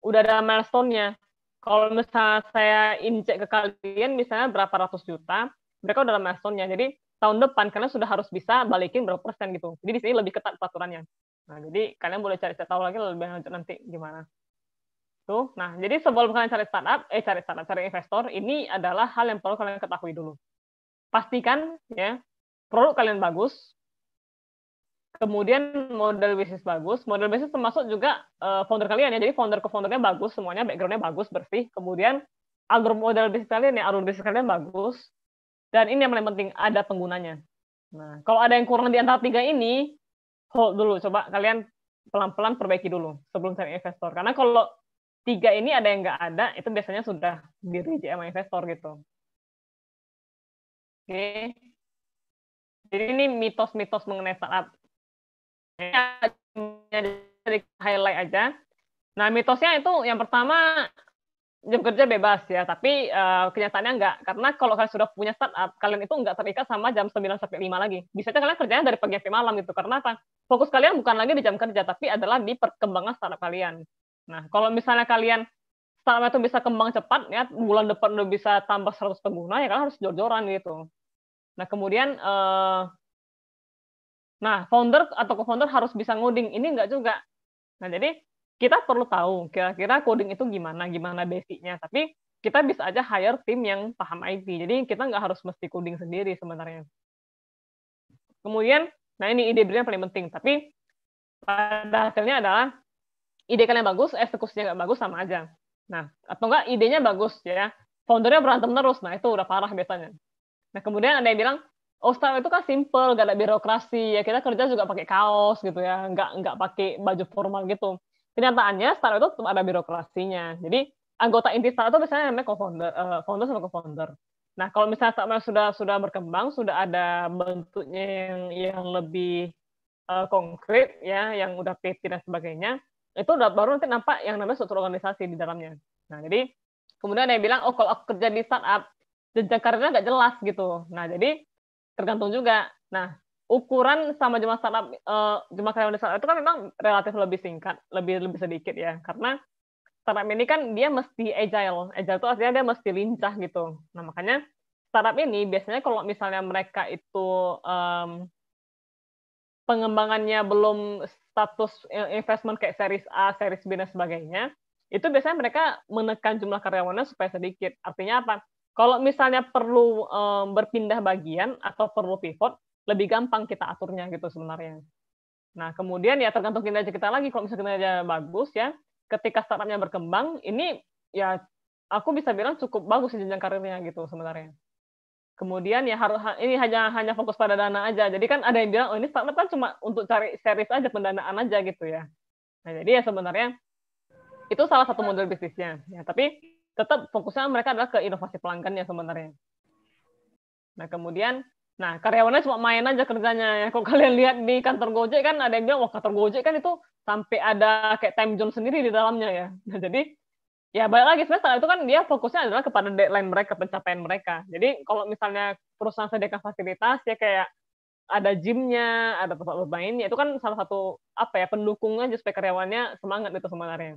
C: udah ada milestone-nya kalau misalnya saya injek ke kalian misalnya berapa ratus juta mereka udah ada milestone-nya jadi tahun depan karena sudah harus bisa balikin berapa persen gitu jadi di sini lebih ketat peraturannya nah jadi kalian boleh cari saya tahu lagi lebih lanjut nanti gimana gitu. Nah, jadi sebelum kalian cari startup, eh cari startup, cari investor, ini adalah hal yang perlu kalian ketahui dulu. Pastikan ya, produk kalian bagus, kemudian model bisnis bagus, model bisnis termasuk juga uh, founder kalian ya, jadi founder ke foundernya bagus, semuanya backgroundnya bagus, bersih, kemudian alur model bisnis kalian ya, alur bisnis kalian bagus, dan ini yang paling penting, ada penggunanya. Nah, kalau ada yang kurang di antara tiga ini, hold dulu, coba kalian pelan-pelan perbaiki dulu sebelum cari investor. Karena kalau tiga ini ada yang nggak ada, itu biasanya sudah diri sama investor gitu. Oke. Jadi ini mitos-mitos mengenai startup. Ini highlight aja. Nah, mitosnya itu yang pertama jam kerja bebas ya, tapi uh, kenyataannya enggak. Karena kalau kalian sudah punya startup, kalian itu enggak terikat sama jam 9 sampai 5 lagi. Bisa saja kalian kerjanya dari pagi sampai malam gitu. Karena apa? Fokus kalian bukan lagi di jam kerja, tapi adalah di perkembangan startup kalian. Nah, kalau misalnya kalian startup itu bisa kembang cepat, ya bulan depan udah bisa tambah 100 pengguna, ya kalian harus jor-joran gitu. Nah, kemudian uh, Nah, founder atau co-founder harus bisa ngoding. Ini enggak juga. Nah, jadi kita perlu tahu kira-kira coding itu gimana, gimana basicnya. Tapi kita bisa aja hire tim yang paham IT. Jadi kita nggak harus mesti coding sendiri sebenarnya. Kemudian, nah ini ide brand paling penting. Tapi pada akhirnya adalah ide kalian bagus, eksekusinya nggak bagus sama aja. Nah, atau enggak idenya bagus ya, foundernya berantem terus, nah itu udah parah biasanya. Nah, kemudian ada yang bilang, oh startup itu kan simple, nggak ada birokrasi, ya kita kerja juga pakai kaos gitu ya, nggak nggak pakai baju formal gitu. Kenyataannya startup itu tetap ada birokrasinya. Jadi anggota inti startup itu biasanya namanya co-founder, uh, founder sama co-founder. Nah, kalau misalnya startup sudah sudah berkembang, sudah ada bentuknya yang yang lebih uh, konkret ya, yang udah PT dan sebagainya, itu udah baru nanti nampak yang namanya struktur organisasi di dalamnya. Nah, jadi kemudian ada yang bilang, oh kalau aku kerja di startup, jenjang karirnya nggak jelas gitu. Nah, jadi tergantung juga. Nah, ukuran sama jumlah startup, uh, jumlah karyawan di startup itu kan memang relatif lebih singkat, lebih lebih sedikit ya, karena startup ini kan dia mesti agile. Agile itu artinya dia mesti lincah gitu. Nah, makanya startup ini biasanya kalau misalnya mereka itu um, pengembangannya belum status investment kayak series A, series B dan sebagainya, itu biasanya mereka menekan jumlah karyawannya supaya sedikit. Artinya apa? Kalau misalnya perlu um, berpindah bagian atau perlu pivot, lebih gampang kita aturnya gitu sebenarnya. Nah, kemudian ya tergantung kinerja kita lagi. Kalau misalnya kinerja bagus ya, ketika startupnya berkembang, ini ya aku bisa bilang cukup bagus jenjang karirnya gitu sebenarnya kemudian ya harus ini hanya hanya fokus pada dana aja jadi kan ada yang bilang oh ini startup kan cuma untuk cari series aja pendanaan aja gitu ya nah jadi ya sebenarnya itu salah satu model bisnisnya ya tapi tetap fokusnya mereka adalah ke inovasi pelanggan ya sebenarnya nah kemudian nah karyawannya cuma main aja kerjanya ya kalau kalian lihat di kantor Gojek kan ada yang bilang wah kantor Gojek kan itu sampai ada kayak time zone sendiri di dalamnya ya nah jadi ya balik lagi sebenarnya itu kan dia fokusnya adalah kepada deadline mereka pencapaian mereka jadi kalau misalnya perusahaan sediakan fasilitas ya kayak ada gymnya ada tempat bermainnya itu kan salah satu apa ya pendukungnya aja supaya karyawannya semangat itu sebenarnya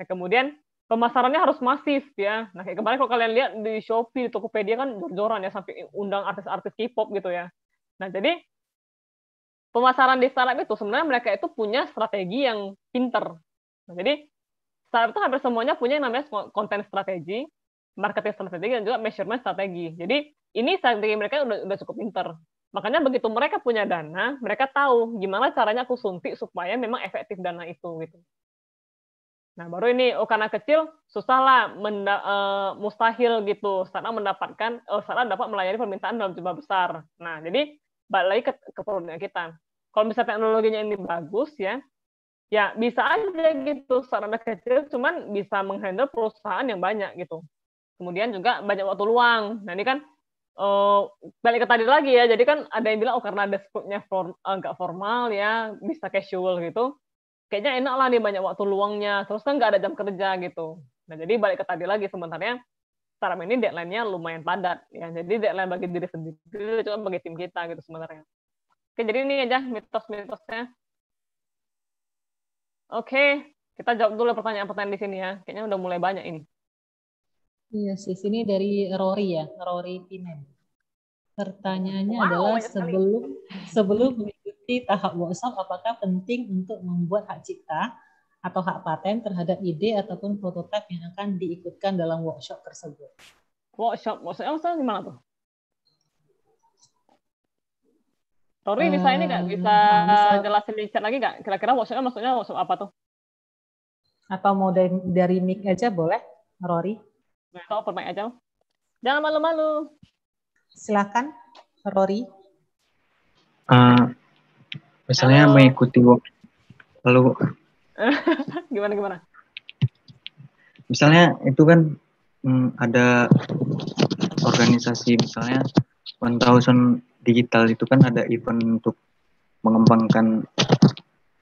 C: nah kemudian pemasarannya harus masif ya nah kayak kemarin kalau kalian lihat di Shopee di Tokopedia kan jor-joran ya sampai undang artis-artis K-pop gitu ya nah jadi pemasaran di startup itu sebenarnya mereka itu punya strategi yang pinter nah, jadi startup itu hampir semuanya punya yang namanya konten strategi, marketing strategy, dan juga measurement strategi. Jadi ini strategi mereka udah, udah cukup pinter. Makanya begitu mereka punya dana, mereka tahu gimana caranya aku suntik supaya memang efektif dana itu gitu. Nah baru ini oh karena kecil susah lah menda, uh, mustahil gitu karena mendapatkan uh, dapat melayani permintaan dalam jumlah besar. Nah jadi balik lagi ke, ke kita. Kalau misalnya teknologinya ini bagus ya, ya bisa aja gitu sarana kecil cuman bisa menghandle perusahaan yang banyak gitu kemudian juga banyak waktu luang nah ini kan uh, balik ke tadi lagi ya jadi kan ada yang bilang oh karena desknya form, uh, eh, nggak formal ya bisa casual gitu kayaknya enak lah nih banyak waktu luangnya terus kan nggak ada jam kerja gitu nah jadi balik ke tadi lagi sebenarnya startup ini deadline-nya lumayan padat ya jadi deadline bagi diri sendiri cuma bagi tim kita gitu sebenarnya oke jadi ini aja mitos-mitosnya Oke, kita jawab dulu pertanyaan-pertanyaan di sini ya. Kayaknya udah mulai banyak ini.
A: Iya di sini dari Rory ya,
C: Rory Pinem.
A: Pertanyaannya wow, adalah sebelum sekali. sebelum mengikuti tahap workshop, apakah penting untuk membuat hak cipta atau hak paten terhadap ide ataupun prototipe yang akan diikutkan dalam workshop tersebut?
C: Workshop, workshop maksudnya gimana tuh? Rory misalnya misalnya ini nggak bisa, bisa jelasin di chat lagi nggak kira-kira workshopnya maksudnya workshop apa tuh?
A: Atau mau dari, dari mic aja boleh, Rory?
C: Atau open mic aja. Jangan malu-malu.
A: Silakan, Rory. Uh, misalnya Halo. mengikuti work, lalu
C: <laughs> gimana gimana?
A: Misalnya itu kan hmm, ada organisasi misalnya 1000 digital itu kan ada event untuk mengembangkan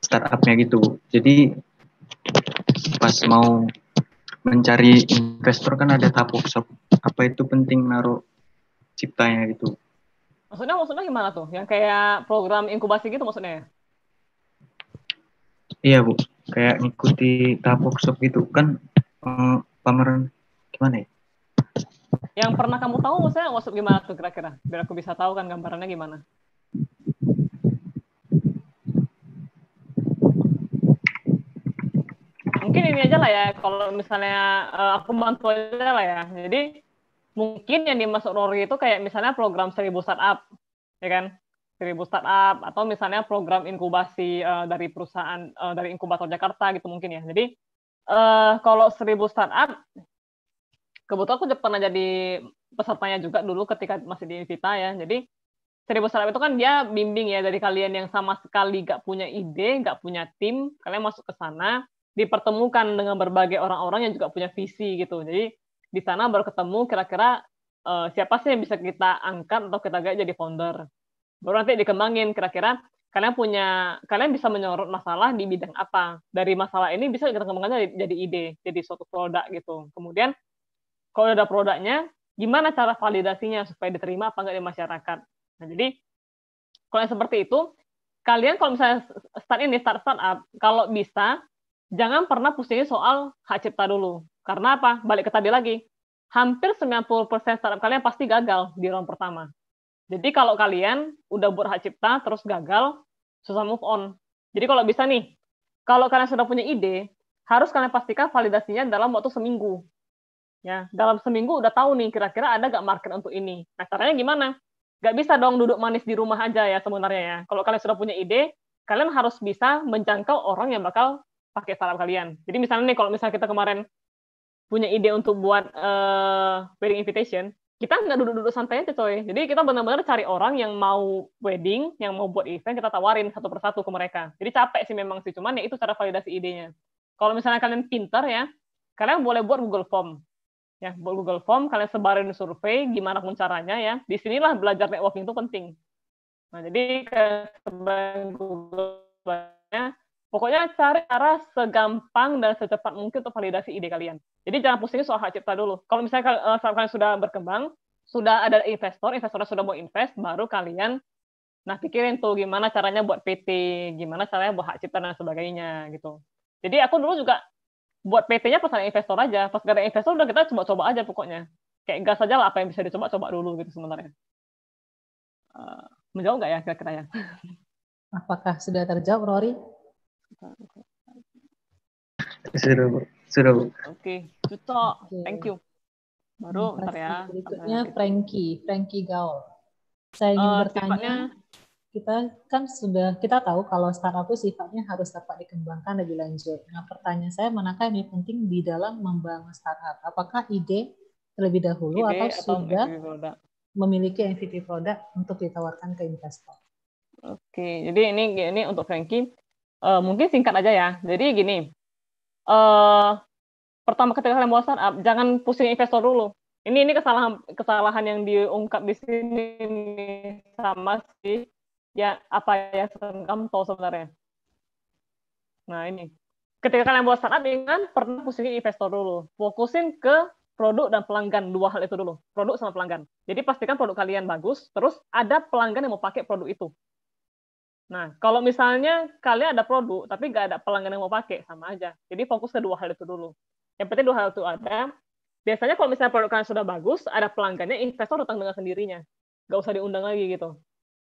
A: startupnya gitu. Jadi pas mau mencari investor kan ada tahap workshop. Apa itu penting naruh ciptanya gitu.
C: Maksudnya maksudnya gimana tuh? Yang kayak program inkubasi gitu maksudnya?
A: Iya bu, kayak ngikuti tahap workshop gitu kan eh, pameran gimana ya?
C: yang pernah kamu tahu maksudnya maksud gimana tuh kira-kira biar aku bisa tahu kan gambarannya gimana mungkin ini aja lah ya kalau misalnya uh, aku bantu aja lah ya jadi mungkin yang dimasuk Rory itu kayak misalnya program seribu startup ya kan seribu startup atau misalnya program inkubasi uh, dari perusahaan uh, dari inkubator Jakarta gitu mungkin ya jadi uh, kalau seribu startup kebetulan aku pernah jadi pesertanya juga dulu ketika masih di Invita ya. Jadi Seribu Startup itu kan dia bimbing ya dari kalian yang sama sekali nggak punya ide, nggak punya tim, kalian masuk ke sana, dipertemukan dengan berbagai orang-orang yang juga punya visi gitu. Jadi di sana baru ketemu kira-kira uh, siapa sih yang bisa kita angkat atau kita gak jadi founder. Baru nanti dikembangin kira-kira kalian punya kalian bisa menyorot masalah di bidang apa. Dari masalah ini bisa kita kembangkan jadi, jadi ide, jadi suatu produk gitu. Kemudian kalau udah ada produknya, gimana cara validasinya supaya diterima apa enggak di masyarakat. Nah, jadi kalau yang seperti itu, kalian kalau misalnya start ini, start startup, kalau bisa, jangan pernah pusingin soal hak cipta dulu. Karena apa? Balik ke tadi lagi, hampir 90% startup kalian pasti gagal di round pertama. Jadi kalau kalian udah buat hak cipta terus gagal, susah move on. Jadi kalau bisa nih, kalau kalian sudah punya ide, harus kalian pastikan validasinya dalam waktu seminggu. Ya, dalam seminggu udah tahu nih kira-kira ada gak market untuk ini. Nah, caranya gimana? Gak bisa dong duduk manis di rumah aja ya sebenarnya ya. Kalau kalian sudah punya ide, kalian harus bisa menjangkau orang yang bakal pakai startup kalian. Jadi misalnya nih kalau misalnya kita kemarin punya ide untuk buat uh, wedding invitation, kita nggak duduk-duduk santai aja coy. Jadi kita benar-benar cari orang yang mau wedding, yang mau buat event, kita tawarin satu persatu ke mereka. Jadi capek sih memang sih, cuman ya itu cara validasi idenya. Kalau misalnya kalian pinter ya, kalian boleh buat Google Form ya Google Form kalian sebarin survei gimana pun caranya ya Di sinilah belajar networking itu penting nah jadi kalian Google Formnya pokoknya cari cara segampang dan secepat mungkin untuk validasi ide kalian jadi jangan pusing soal hak cipta dulu kalau misalnya kalau eh, kalian sudah berkembang sudah ada investor investornya sudah mau invest baru kalian nah pikirin tuh gimana caranya buat PT gimana caranya buat hak cipta dan sebagainya gitu jadi aku dulu juga buat PT-nya pesan investor aja. Pas gak ada investor udah kita coba-coba aja pokoknya. Kayak gas aja lah apa yang bisa dicoba coba dulu gitu sebenarnya. Uh, eh, menjawab nggak ya kira-kira ya? <laughs>
A: Apakah sudah terjawab Rory?
B: Sudah, sudah.
C: Oke, Cuto, gitu. thank you. Baru bentar ya.
A: Berikutnya Frankie, Frankie Gaul. Saya ingin uh, bertanya. Sifatnya kita kan sudah kita tahu kalau startup itu sifatnya harus dapat dikembangkan lebih lanjut. Nah, pertanyaan saya manakah yang penting di dalam membangun startup? Apakah ide terlebih dahulu ide atau, atau sudah memiliki MVP produk untuk ditawarkan ke investor?
C: Oke, jadi ini ini untuk Frankie uh, mungkin singkat aja ya. Jadi gini, uh, pertama ketika kalian mau startup, jangan pusing investor dulu. Ini ini kesalahan kesalahan yang diungkap di sini sama sih ya apa ya kamu sebenarnya. Nah ini, ketika kalian buat startup ingat pernah pusingin investor dulu, fokusin ke produk dan pelanggan dua hal itu dulu, produk sama pelanggan. Jadi pastikan produk kalian bagus, terus ada pelanggan yang mau pakai produk itu. Nah, kalau misalnya kalian ada produk tapi nggak ada pelanggan yang mau pakai, sama aja. Jadi fokus ke dua hal itu dulu. Yang penting dua hal itu ada. Biasanya kalau misalnya produk kalian sudah bagus, ada pelanggannya, investor datang dengan sendirinya. Nggak usah diundang lagi gitu.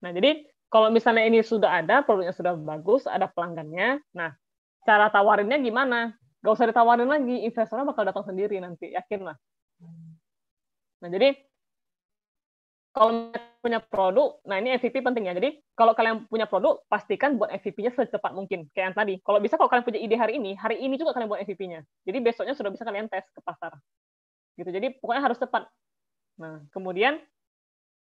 C: Nah, jadi kalau misalnya ini sudah ada, produknya sudah bagus, ada pelanggannya, nah cara tawarinnya gimana? Gak usah ditawarin lagi, investornya bakal datang sendiri nanti, yakinlah. Nah jadi kalau punya produk, nah ini MVP penting ya. Jadi kalau kalian punya produk, pastikan buat MVP-nya secepat mungkin. Kayak yang tadi. Kalau bisa kalau kalian punya ide hari ini, hari ini juga kalian buat MVP-nya. Jadi besoknya sudah bisa kalian tes ke pasar. Gitu. Jadi pokoknya harus cepat. Nah, kemudian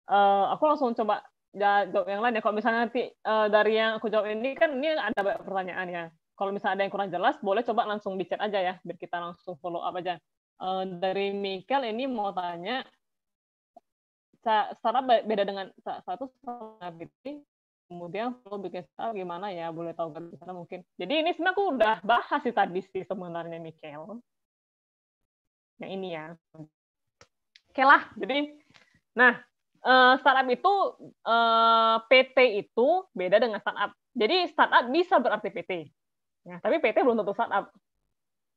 C: uh, aku langsung coba ya, jawab yang lain ya. Kalau misalnya nanti uh, dari yang aku jawab ini kan ini ada banyak pertanyaan ya. Kalau misalnya ada yang kurang jelas, boleh coba langsung di chat aja ya, biar kita langsung follow up aja. Uh, dari Michael ini mau tanya, secara beda dengan satu ability kemudian lo bikin startup gimana ya boleh tahu kan di sana mungkin jadi ini sebenarnya aku udah bahas sih tadi sih sebenarnya Michael yang ini ya oke lah jadi nah uh, startup itu uh, eh, PT itu beda dengan startup. Jadi startup bisa berarti PT. Nah, ya, tapi PT belum tentu startup.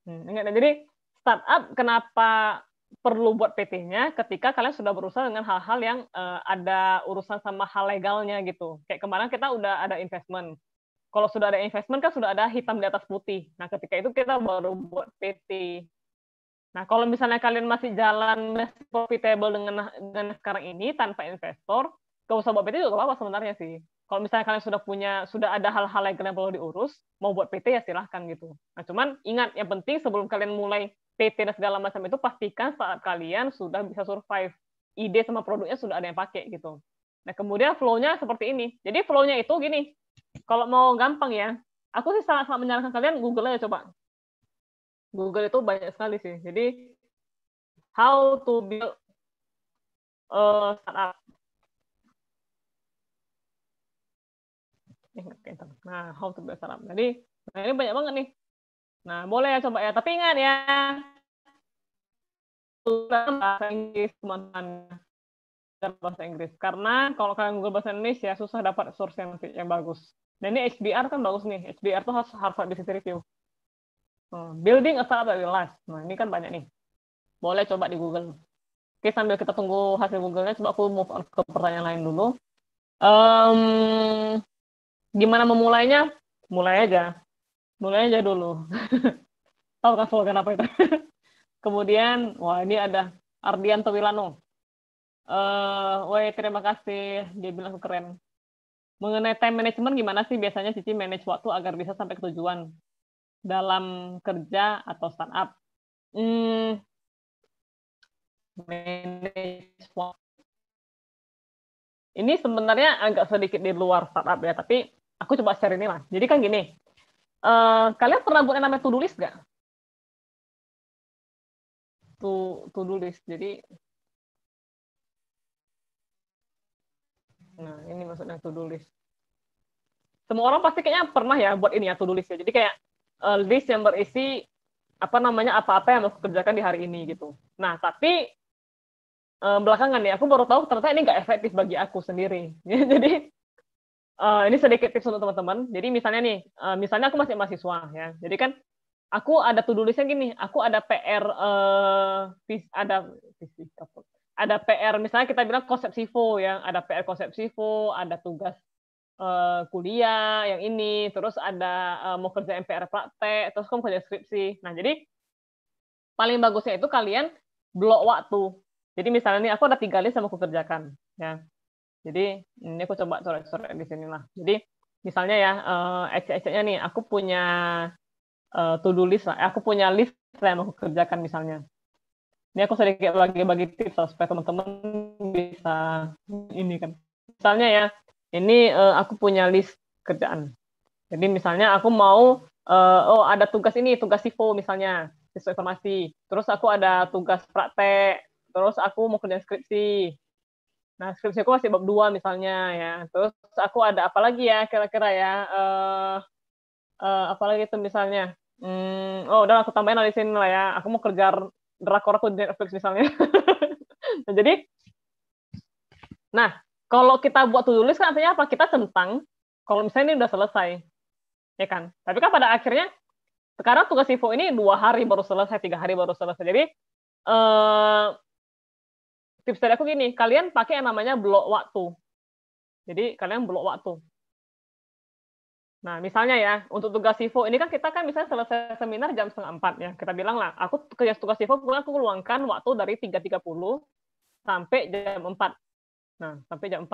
C: Hmm, ya? jadi startup kenapa perlu buat PT-nya ketika kalian sudah berusaha dengan hal-hal yang uh, ada urusan sama hal legalnya gitu. Kayak kemarin kita udah ada investment. Kalau sudah ada investment kan sudah ada hitam di atas putih. Nah, ketika itu kita baru buat PT. Nah, kalau misalnya kalian masih jalan masih profitable dengan dengan sekarang ini tanpa investor, gak usah buat PT juga gak apa-apa sebenarnya sih. Kalau misalnya kalian sudah punya, sudah ada hal-hal yang kalian perlu diurus, mau buat PT ya silahkan gitu. Nah, cuman ingat, yang penting sebelum kalian mulai PT dan segala macam itu, pastikan saat kalian sudah bisa survive. Ide sama produknya sudah ada yang pakai gitu. Nah, kemudian flow-nya seperti ini. Jadi flow-nya itu gini, kalau mau gampang ya, aku sih sangat-sangat menyarankan kalian Google aja coba. Google itu banyak sekali sih. Jadi how to build
B: a startup.
C: Eh, nah, how to build startup. Jadi nah ini banyak banget nih. Nah, boleh ya coba ya. Tapi ingat ya, bahasa Inggris teman-teman bahasa Inggris karena kalau kalian Google bahasa Indonesia susah dapat source yang yang bagus dan ini HBR kan bagus nih HBR tuh harus Harvard Business Review Hmm, building a startup that last. Nah, ini kan banyak nih. Boleh coba di Google. Oke, sambil kita tunggu hasil Google-nya, coba aku move on ke pertanyaan lain dulu. Um, gimana memulainya? Mulai aja. Mulai aja dulu. <laughs> Tahu kan slogan apa itu? <laughs> Kemudian, wah ini ada Ardian Tewilano. Uh, eh, Woi, terima kasih. Dia bilang keren. Mengenai time management, gimana sih biasanya Cici manage waktu agar bisa sampai ke tujuan? dalam kerja atau startup? Hmm, manage Ini sebenarnya agak sedikit di luar startup ya, tapi aku coba share ini lah. Jadi kan gini, uh, kalian pernah buat yang namanya to-do list nggak?
B: To, to-do list. Jadi,
C: nah ini maksudnya to-do list. Semua orang pasti kayaknya pernah ya buat ini ya to-do list ya. Jadi kayak uh, eh, list yang berisi apa namanya apa-apa yang aku kerjakan di hari ini gitu. Nah tapi uh, belakangan nih aku baru tahu ternyata ini nggak efektif bagi aku sendiri. <laughs> jadi uh, ini sedikit tips untuk teman-teman. Jadi misalnya nih, uh, misalnya aku masih mahasiswa ya. Jadi kan aku ada to do gini, aku ada PR uh, ada ada PR misalnya kita bilang konsep SIFO ya, ada PR konsep SIFO, ada tugas Eh, kuliah yang ini, terus ada eh, mau kerja MPR praktek, terus kamu kerja skripsi. Nah, jadi paling bagusnya itu kalian blok waktu. Jadi misalnya nih aku ada tiga list yang mau aku kerjakan, ya. Jadi ini aku coba coret-coret di sini lah. Jadi misalnya ya, uh, eh, ecek-eceknya nih, aku punya uh, to-do list lah. Aku punya list yang mau aku kerjakan misalnya. Ini aku sedikit lagi bagi tips lah, supaya teman-teman bisa ini kan. Misalnya ya, ini uh, aku punya list kerjaan. Jadi misalnya aku mau uh, oh ada tugas ini tugas SIFO misalnya sesuai informasi. Terus aku ada tugas praktek. Terus aku mau kerja skripsi. Nah skripsi aku masih bab dua misalnya ya. Terus aku ada apa lagi ya kira-kira ya. Uh, uh, apa lagi itu misalnya. Hmm, oh udah aku tambahin di sini lah ya. Aku mau kerja drakor aku di Netflix misalnya. <laughs> nah, jadi Nah, kalau kita buat to-do list kan artinya apa? Kita centang kalau misalnya ini udah selesai. Ya kan? Tapi kan pada akhirnya sekarang tugas info ini dua hari baru selesai, tiga hari baru selesai. Jadi eh, tips dari aku gini, kalian pakai yang namanya blok waktu. Jadi kalian blok waktu. Nah, misalnya ya, untuk tugas SIFO, ini kan kita kan misalnya selesai seminar jam setengah empat ya. Kita bilang lah, aku kerja tugas SIFO, aku luangkan waktu dari 3.30 sampai jam 4. Nah, sampai jam 4.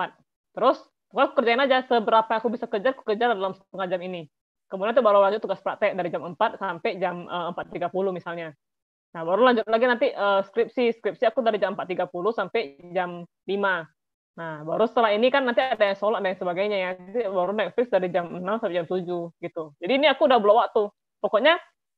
C: Terus, aku kerjain aja seberapa aku bisa kejar, aku kejar dalam setengah jam ini. Kemudian itu baru lanjut tugas praktek dari jam 4 sampai jam eh, uh, 4.30 misalnya. Nah, baru lanjut lagi nanti uh, skripsi. Skripsi aku dari jam 4.30 sampai jam 5. Nah, baru setelah ini kan nanti ada yang sholat dan sebagainya ya. Jadi baru Netflix dari jam 6 sampai jam 7 gitu. Jadi ini aku udah blow waktu. Pokoknya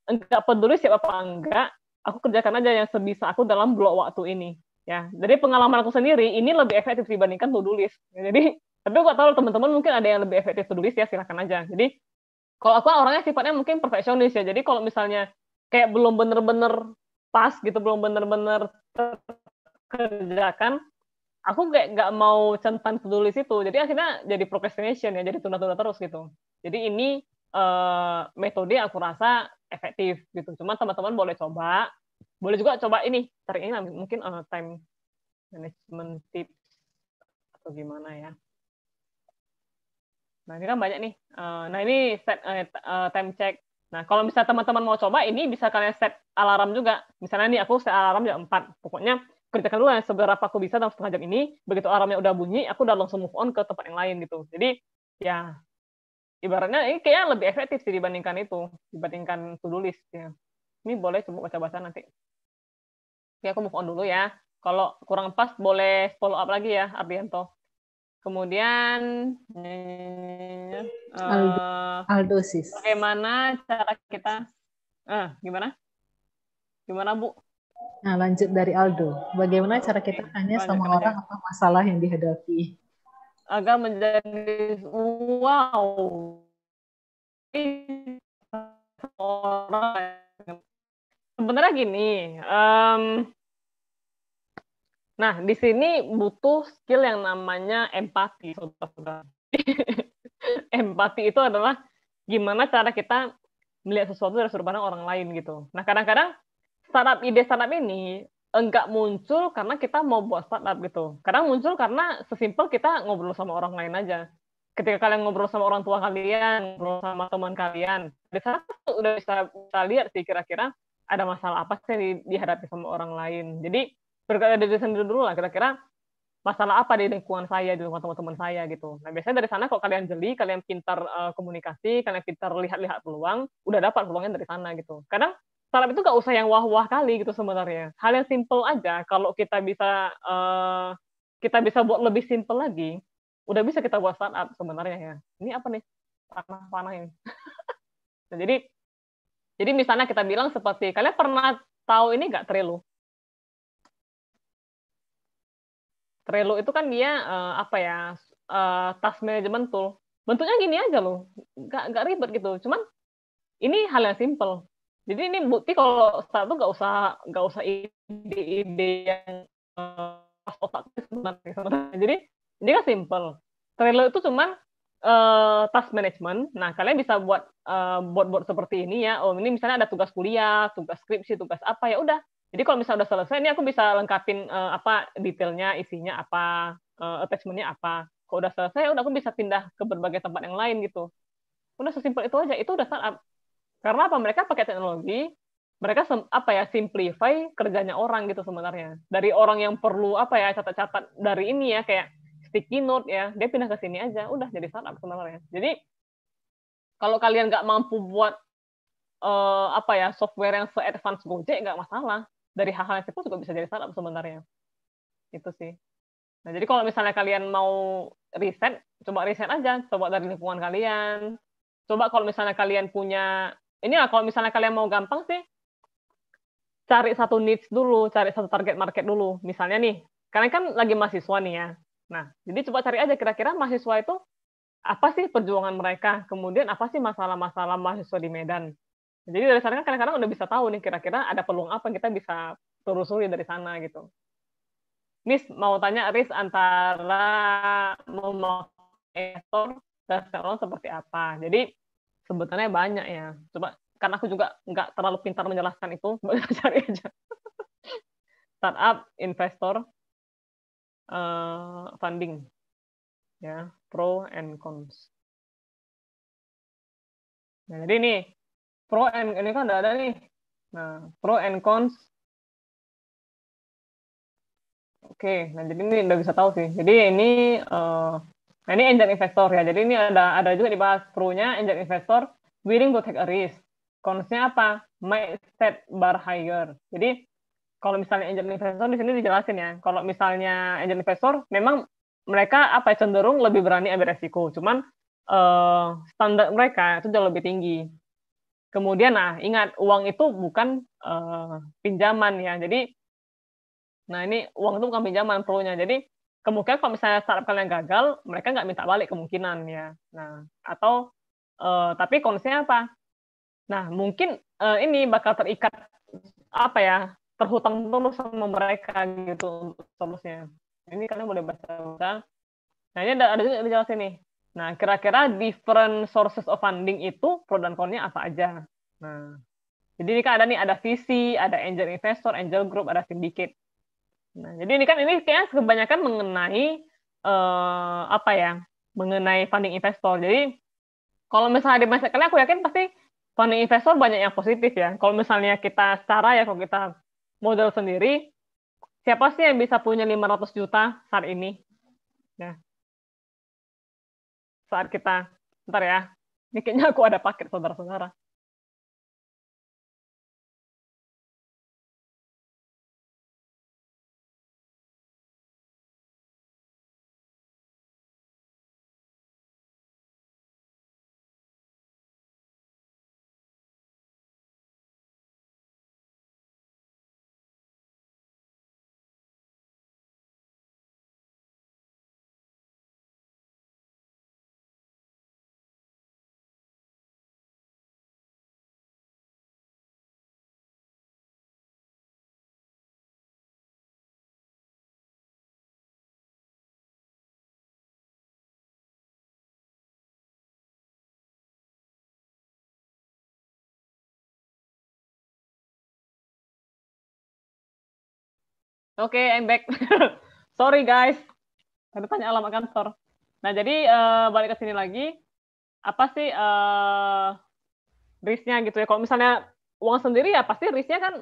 C: enggak peduli siapa apa enggak, aku kerjakan aja yang sebisa aku dalam blok waktu ini ya dari pengalaman aku sendiri ini lebih efektif dibandingkan to do list ya, jadi tapi aku tahu teman-teman mungkin ada yang lebih efektif to do list ya silahkan aja jadi kalau aku orangnya sifatnya mungkin perfeksionis ya jadi kalau misalnya kayak belum bener-bener pas gitu belum bener-bener kerjakan aku kayak nggak mau centang to do list itu jadi akhirnya jadi procrastination ya jadi tunda-tunda terus gitu jadi ini uh, metode aku rasa efektif gitu cuma teman-teman boleh coba boleh juga coba ini tarik ini mungkin uh, time management tips atau gimana ya nah ini kan banyak nih uh, nah ini set uh, time check nah kalau bisa teman-teman mau coba ini bisa kalian set alarm juga misalnya nih aku set alarm jam empat pokoknya kerjakan dulu yang seberapa aku bisa dalam setengah jam ini begitu alarmnya udah bunyi aku udah langsung move on ke tempat yang lain gitu jadi ya ibaratnya ini kayaknya lebih efektif sih dibandingkan itu dibandingkan to do list ya ini boleh coba baca-baca nanti ya aku move on dulu ya. Kalau kurang pas boleh follow up lagi ya Abianto. Kemudian eh, eh Aldo,
A: aldosis.
C: Bagaimana cara kita? Eh, gimana? Gimana Bu?
A: Nah lanjut dari Aldo. Bagaimana cara kita tanya sama orang apa masalah yang dihadapi?
C: Agar menjadi wow
B: orang
C: sebenarnya gini um, nah di sini butuh skill yang namanya empati saudara <laughs> empati itu adalah gimana cara kita melihat sesuatu dari sudut pandang orang lain gitu nah kadang-kadang startup ide startup ini enggak muncul karena kita mau buat startup gitu. Kadang muncul karena sesimpel kita ngobrol sama orang lain aja. Ketika kalian ngobrol sama orang tua kalian, ngobrol sama teman kalian, di sana udah bisa, kita lihat sih kira-kira ada masalah apa sih dihadapi sama orang lain. Jadi berkata diri sendiri dulu lah kira-kira masalah apa di lingkungan saya, di lingkungan teman-teman saya gitu. Nah biasanya dari sana kalau kalian jeli, kalian pintar uh, komunikasi, kalian pintar lihat-lihat peluang, udah dapat peluangnya dari sana gitu. Kadang startup itu gak usah yang wah-wah kali gitu sebenarnya. Hal yang simple aja kalau kita bisa uh, kita bisa buat lebih simple lagi, udah bisa kita buat startup sebenarnya ya. Ini apa nih? Panah-panah ini. <laughs> nah, jadi jadi misalnya kita bilang seperti, kalian pernah tahu ini nggak Trello? Trello itu kan dia uh, apa ya uh, task management tool. Bentuknya gini aja loh, nggak nggak ribet gitu. Cuman ini hal yang simple. Jadi ini bukti kalau satu nggak usah nggak usah ide-ide yang eh, pas uh, otak sebenarnya. Jadi ini kan simple. Trello itu cuman uh, task management. Nah, kalian bisa buat eh, board board uh, seperti ini ya. Oh, ini misalnya ada tugas kuliah, tugas skripsi, tugas apa ya udah. Jadi kalau misalnya udah selesai, ini aku bisa lengkapin uh, apa detailnya, isinya apa, uh, attachmentnya apa. Kalau udah selesai, ya udah aku bisa pindah ke berbagai tempat yang lain gitu. Udah sesimpel itu aja. Itu udah startup. Karena apa? Mereka pakai teknologi, mereka apa ya simplify kerjanya orang gitu sebenarnya. Dari orang yang perlu apa ya catat-catat dari ini ya kayak sticky note ya dia pindah ke sini aja udah jadi startup sebenarnya jadi kalau kalian nggak mampu buat uh, apa ya software yang se advance Gojek nggak masalah dari hal-hal yang itu juga bisa jadi startup sebenarnya itu sih nah jadi kalau misalnya kalian mau riset coba riset aja coba dari lingkungan kalian coba kalau misalnya kalian punya ini lah kalau misalnya kalian mau gampang sih cari satu niche dulu cari satu target market dulu misalnya nih kalian kan lagi mahasiswa nih ya Nah, jadi coba cari aja kira-kira mahasiswa itu apa sih perjuangan mereka, kemudian apa sih masalah-masalah mahasiswa di Medan. Jadi dari sana kan kadang-kadang udah bisa tahu nih kira-kira ada peluang apa yang kita bisa terusuri dari sana gitu. Nis mau tanya Riz antara memotor investor dan calon seperti apa. Jadi sebetulnya banyak ya. Coba karena aku juga nggak terlalu pintar menjelaskan itu, coba <laughs> cari aja. Startup, investor, uh, funding ya pro and cons
B: nah jadi ini pro and ini kan udah ada nih
C: nah pro and cons oke nah jadi ini udah bisa tahu sih jadi ini uh, ini angel investor ya jadi ini ada ada juga dibahas pro nya angel investor willing to take a risk nya apa might set bar higher jadi kalau misalnya angel investor di sini dijelasin ya. Kalau misalnya angel investor memang mereka apa cenderung lebih berani ambil resiko, cuman uh, standar mereka itu jauh lebih tinggi. Kemudian nah ingat uang itu bukan uh, pinjaman ya. Jadi nah ini uang itu bukan pinjaman perlunya. Jadi kemungkinan kalau misalnya startup kalian gagal, mereka nggak minta balik kemungkinan ya. Nah atau uh, tapi kondisinya apa? Nah mungkin uh, ini bakal terikat apa ya terhutang terus sama mereka gitu untuk terusnya. Ini kalian boleh baca-baca. Nah ini ada, ada jelas nih. Nah kira-kira different sources of funding itu pro dan konnya apa aja. Nah jadi ini kan ada nih ada VC, ada angel investor, angel group, ada syndicate. Nah jadi ini kan ini kayaknya kebanyakan mengenai eh, apa ya? Mengenai funding investor. Jadi kalau misalnya di masa kalian aku yakin pasti funding investor banyak yang positif ya. Kalau misalnya kita secara ya kalau kita modal sendiri, siapa sih yang bisa punya 500 juta saat ini? Nah, saat kita,
B: ntar ya, ini aku ada paket saudara-saudara. Oke, okay, I'm back. <laughs> Sorry
C: guys, ada tanya alamat kantor. Nah jadi uh, balik ke sini lagi, apa sih uh, risknya gitu ya? Kalau misalnya uang sendiri ya pasti risknya kan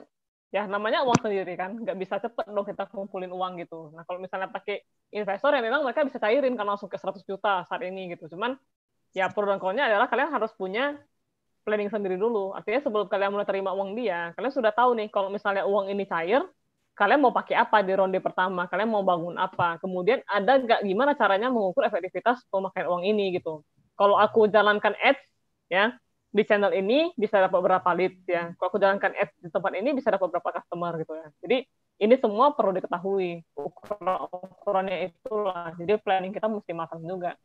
C: ya namanya uang sendiri kan, nggak bisa cepet dong kita kumpulin uang gitu. Nah kalau misalnya pakai investor ya memang mereka bisa cairin kan langsung ke 100 juta saat ini gitu. Cuman ya pro dan kontra adalah kalian harus punya planning sendiri dulu. Artinya sebelum kalian mulai terima uang dia, kalian sudah tahu nih kalau misalnya uang ini cair, kalian mau pakai apa di ronde pertama, kalian mau bangun apa, kemudian ada nggak gimana caranya mengukur efektivitas pemakaian uang ini gitu. Kalau aku jalankan ads ya di channel ini bisa dapat berapa lead ya, kalau aku jalankan ads di tempat ini bisa dapat berapa customer gitu ya. Jadi ini semua perlu diketahui ukuran ukurannya itulah. Jadi planning kita mesti matang juga.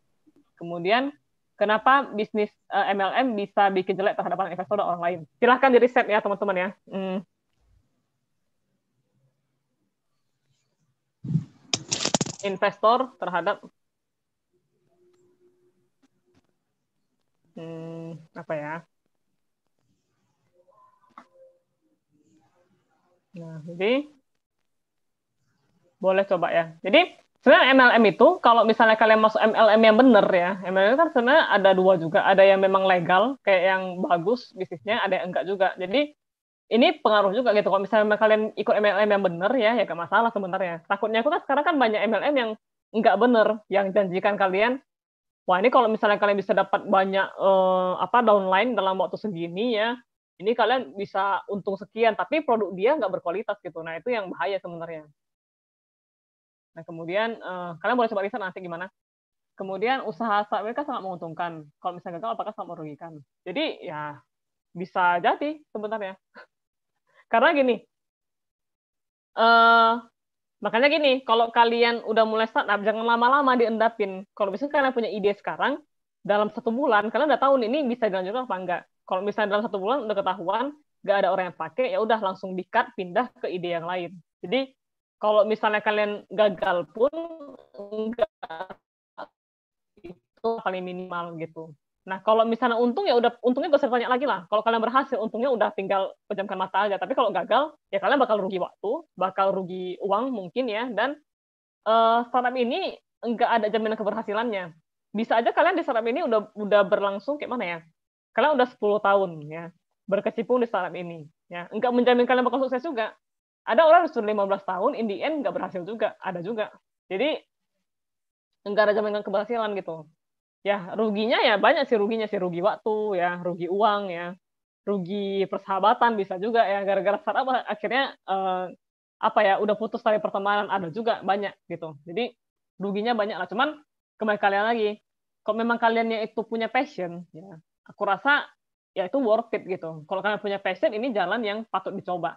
C: Kemudian kenapa bisnis MLM eh, bisa bikin jelek terhadap investor dan orang lain? Silahkan di riset ya teman-teman ya. Hmm investor terhadap hmm, apa ya? Nah, jadi boleh coba ya. Jadi sebenarnya MLM itu kalau misalnya kalian masuk MLM yang benar ya, MLM kan sebenarnya ada dua juga, ada yang memang legal kayak yang bagus bisnisnya, ada yang enggak juga. Jadi ini pengaruh juga gitu kalau misalnya kalian ikut MLM yang benar ya ya gak masalah sebenarnya takutnya aku kan sekarang kan banyak MLM yang nggak benar, yang janjikan kalian wah ini kalau misalnya kalian bisa dapat banyak eh, apa downline dalam waktu segini ya ini kalian bisa untung sekian tapi produk dia nggak berkualitas gitu nah itu yang bahaya sebenarnya nah kemudian eh, kalian boleh coba riset nanti gimana kemudian usaha saat mereka sangat menguntungkan kalau misalnya gagal apakah sangat merugikan jadi ya bisa jadi sebenarnya karena gini, uh, makanya gini, kalau kalian udah mulai startup, jangan lama-lama diendapin. Kalau misalnya kalian punya ide sekarang, dalam satu bulan, kalian udah tahu nih, ini bisa dilanjutkan apa enggak. Kalau misalnya dalam satu bulan udah ketahuan, nggak ada orang yang pakai, ya udah langsung cut pindah ke ide yang lain. Jadi kalau misalnya kalian gagal pun, enggak itu paling minimal gitu. Nah, kalau misalnya untung ya udah untungnya gak usah banyak lagi lah. Kalau kalian berhasil, untungnya udah tinggal pejamkan mata aja. Tapi kalau gagal, ya kalian bakal rugi waktu, bakal rugi uang mungkin ya. Dan uh, startup ini nggak ada jaminan keberhasilannya. Bisa aja kalian di startup ini udah udah berlangsung kayak mana ya? Kalian udah 10 tahun ya berkecimpung di startup ini. Ya, nggak menjamin kalian bakal sukses juga. Ada orang sudah 15 tahun, in the end nggak berhasil juga, ada juga. Jadi nggak ada jaminan keberhasilan gitu ya ruginya ya banyak sih ruginya sih rugi waktu ya rugi uang ya rugi persahabatan bisa juga ya gara-gara startup akhirnya eh, apa ya udah putus tali pertemanan ada juga banyak gitu jadi ruginya banyak lah cuman kembali kalian lagi kalau memang kalian itu punya passion ya aku rasa ya itu worth it gitu kalau kalian punya passion ini jalan yang patut dicoba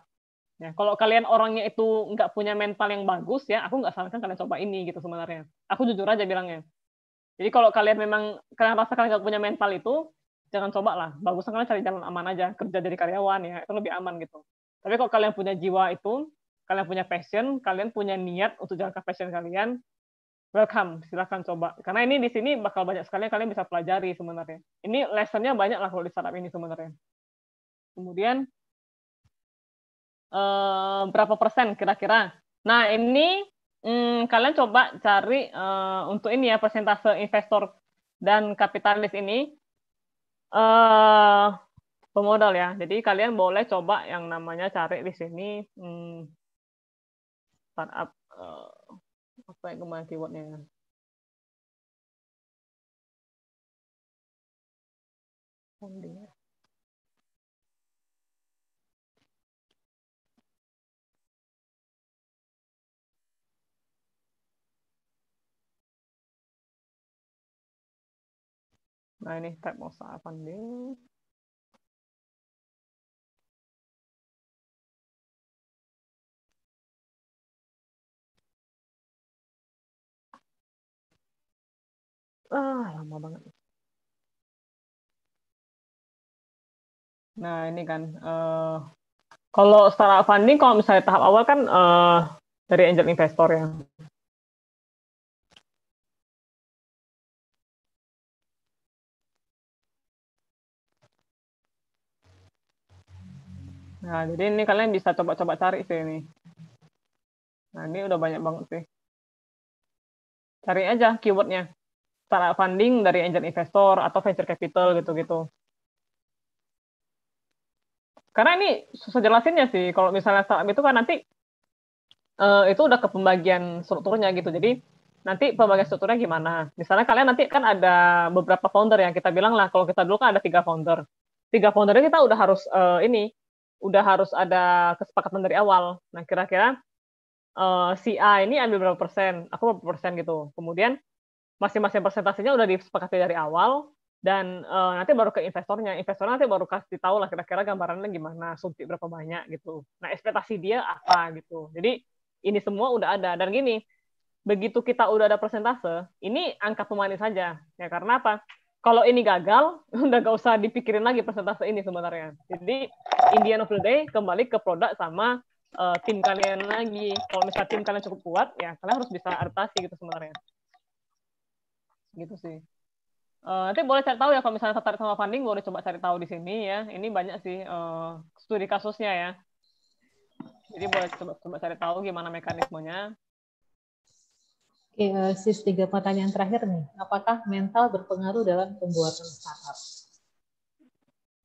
C: ya kalau kalian orangnya itu nggak punya mental yang bagus ya aku nggak sarankan kalian coba ini gitu sebenarnya aku jujur aja bilangnya jadi kalau kalian memang kalian rasa kalian nggak punya mental itu, jangan coba lah. Bagusnya kalian cari jalan aman aja, kerja dari karyawan ya, itu lebih aman gitu. Tapi kalau kalian punya jiwa itu, kalian punya passion, kalian punya niat untuk jalan ke passion kalian, welcome, silahkan coba. Karena ini di sini bakal banyak sekali yang kalian bisa pelajari sebenarnya. Ini lessonnya banyak lah kalau di startup ini sebenarnya. Kemudian, eh, berapa persen kira-kira? Nah, ini hmm, kalian coba cari uh, untuk ini ya persentase investor dan kapitalis ini uh, pemodal ya. Jadi kalian boleh coba yang namanya cari di sini hmm, startup uh,
B: apa yang kemarin keywordnya ya?
D: Funding Nah ini tab mau apa Ah, lama banget.
B: Nah, ini kan uh, kalau startup funding kalau misalnya tahap awal kan uh, dari angel investor ya.
C: Nah, jadi ini kalian bisa coba-coba cari sih ini. Nah, ini udah banyak banget sih. Cari aja keywordnya. Startup funding dari angel investor atau venture capital gitu-gitu. Karena ini susah jelasinnya sih. Kalau misalnya startup itu kan nanti uh, itu udah ke pembagian strukturnya gitu. Jadi nanti pembagian strukturnya gimana? Misalnya kalian nanti kan ada beberapa founder yang kita bilang lah, kalau kita dulu kan ada tiga founder. Tiga foundernya kita udah harus uh, ini udah harus ada kesepakatan dari awal. Nah, kira-kira uh, si A ini ambil berapa persen, aku berapa persen gitu. Kemudian masing-masing persentasenya udah disepakati dari awal dan uh, nanti baru ke investornya. Investor nanti baru kasih tahu lah kira-kira gambarannya gimana, suntik berapa banyak gitu. Nah, ekspektasi dia apa gitu. Jadi ini semua udah ada dan gini, begitu kita udah ada persentase, ini angka pemanis saja. Ya karena apa? kalau ini gagal, <laughs> udah gak usah dipikirin lagi persentase ini sebenarnya. Jadi, Indian of the day, kembali ke produk sama uh, tim kalian lagi. Kalau misalnya tim kalian cukup kuat, ya kalian harus bisa adaptasi gitu sebenarnya. Gitu sih. Uh, nanti boleh cari tahu ya, kalau misalnya tertarik sama funding, boleh coba cari tahu di sini ya. Ini banyak sih uh, studi kasusnya ya. Jadi boleh coba, coba cari tahu gimana mekanismenya.
A: Oke, okay, eh, sis tiga pertanyaan terakhir nih.
C: Apakah mental berpengaruh dalam pembuatan startup?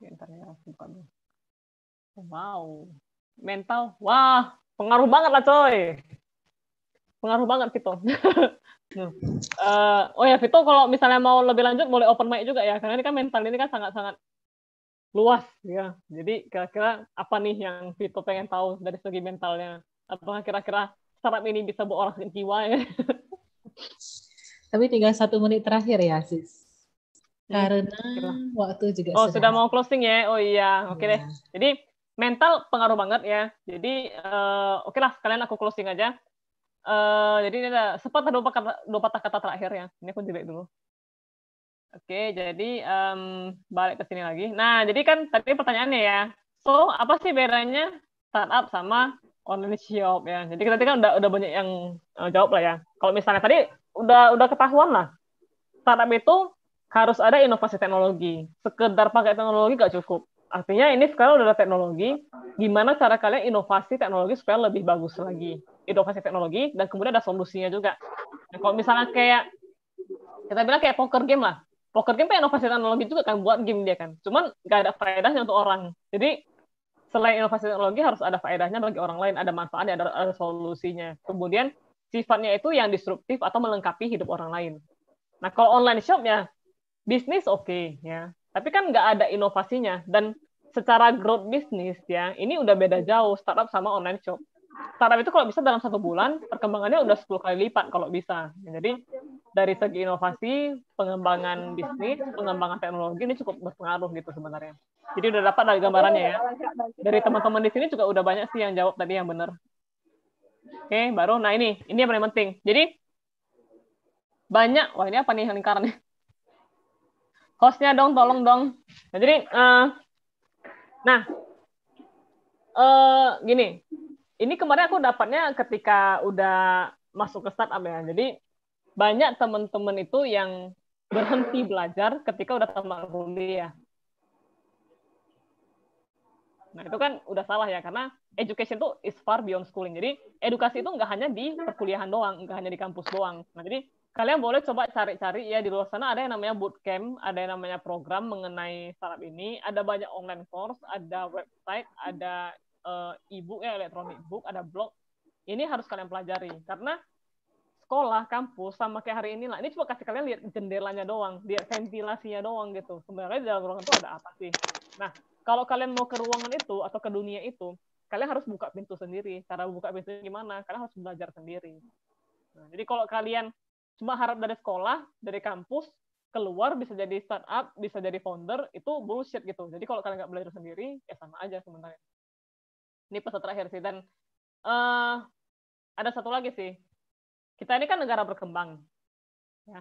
C: Ya, wow, mental, wah, pengaruh banget lah coy. Pengaruh banget Vito. uh, <laughs> oh ya Vito, kalau misalnya mau lebih lanjut boleh open mic juga ya, karena ini kan mental ini kan sangat-sangat luas ya. Jadi kira-kira apa nih yang Vito pengen tahu dari segi mentalnya? Apakah kira-kira startup ini bisa buat orang jiwa <laughs> ya?
A: Tapi tinggal satu menit terakhir ya, Sis. Hmm. Karena hmm. waktu juga Oh, sudah, sudah mau
C: closing ya? Oh iya, oke okay yeah. deh. Iya. Jadi mental pengaruh banget ya. Jadi uh, oke okay lah, kalian aku closing aja. Uh, jadi ini ada ada dua kata, dua patah kata terakhir ya. Ini aku jelek dulu. Oke, jadi um, balik ke sini lagi. Nah, jadi kan tadi pertanyaannya ya, so apa sih bedanya startup sama online shop ya. Jadi kita kan, kan udah udah banyak yang uh, jawab lah ya. Kalau misalnya tadi udah udah ketahuan lah. Startup itu harus ada inovasi teknologi. Sekedar pakai teknologi gak cukup. Artinya ini sekarang udah ada teknologi, gimana cara kalian inovasi teknologi supaya lebih bagus lagi. Inovasi teknologi dan kemudian ada solusinya juga. Nah, kalau misalnya kayak kita bilang kayak poker game lah. Poker game kan inovasi teknologi juga kan buat game dia kan. Cuman gak ada faedahnya untuk orang. Jadi selain inovasi teknologi harus ada faedahnya bagi orang lain, ada manfaatnya, ada, ada solusinya. Kemudian sifatnya itu yang disruptif atau melengkapi hidup orang lain. Nah, kalau online shop ya bisnis oke okay, ya, tapi kan nggak ada inovasinya dan secara growth bisnis ya ini udah beda jauh startup sama online shop. Startup itu kalau bisa dalam satu bulan perkembangannya udah 10 kali lipat kalau bisa. Jadi dari segi inovasi, pengembangan bisnis, pengembangan teknologi ini cukup berpengaruh gitu sebenarnya. Jadi udah dapat lah gambarannya ya. Iya, iya,
B: iya. Dari teman-teman di
C: sini juga udah banyak sih yang jawab tadi yang benar. Oke, okay, baru nah ini, ini yang paling penting. Jadi banyak, wah ini apa nih lingkaran Hostnya dong, tolong dong. Nah, jadi, uh, nah, uh, gini, ini kemarin aku dapatnya ketika udah masuk ke startup ya. Jadi banyak teman-teman itu yang berhenti belajar ketika udah tamat kuliah. Nah itu kan udah salah ya karena education itu is far beyond schooling. Jadi edukasi itu nggak hanya di perkuliahan doang, nggak hanya di kampus doang. Nah jadi kalian boleh coba cari-cari ya di luar sana ada yang namanya bootcamp, ada yang namanya program mengenai startup ini, ada banyak online course, ada website, ada uh, e-book ya elektronik book, ada blog. Ini harus kalian pelajari karena sekolah, kampus sama kayak hari ini lah. Ini cuma kasih kalian lihat jendelanya doang, lihat ventilasinya doang gitu. Sebenarnya di dalam ruangan itu ada apa sih? Nah, kalau kalian mau ke ruangan itu atau ke dunia itu, kalian harus buka pintu sendiri. Cara buka pintu gimana? Kalian harus belajar sendiri. Nah, jadi kalau kalian cuma harap dari sekolah, dari kampus, keluar bisa jadi startup, bisa jadi founder, itu bullshit gitu. Jadi kalau kalian nggak belajar sendiri, ya sama aja sebenarnya. Ini pesan terakhir sih. Dan uh, ada satu lagi sih. Kita ini kan negara berkembang. Ya,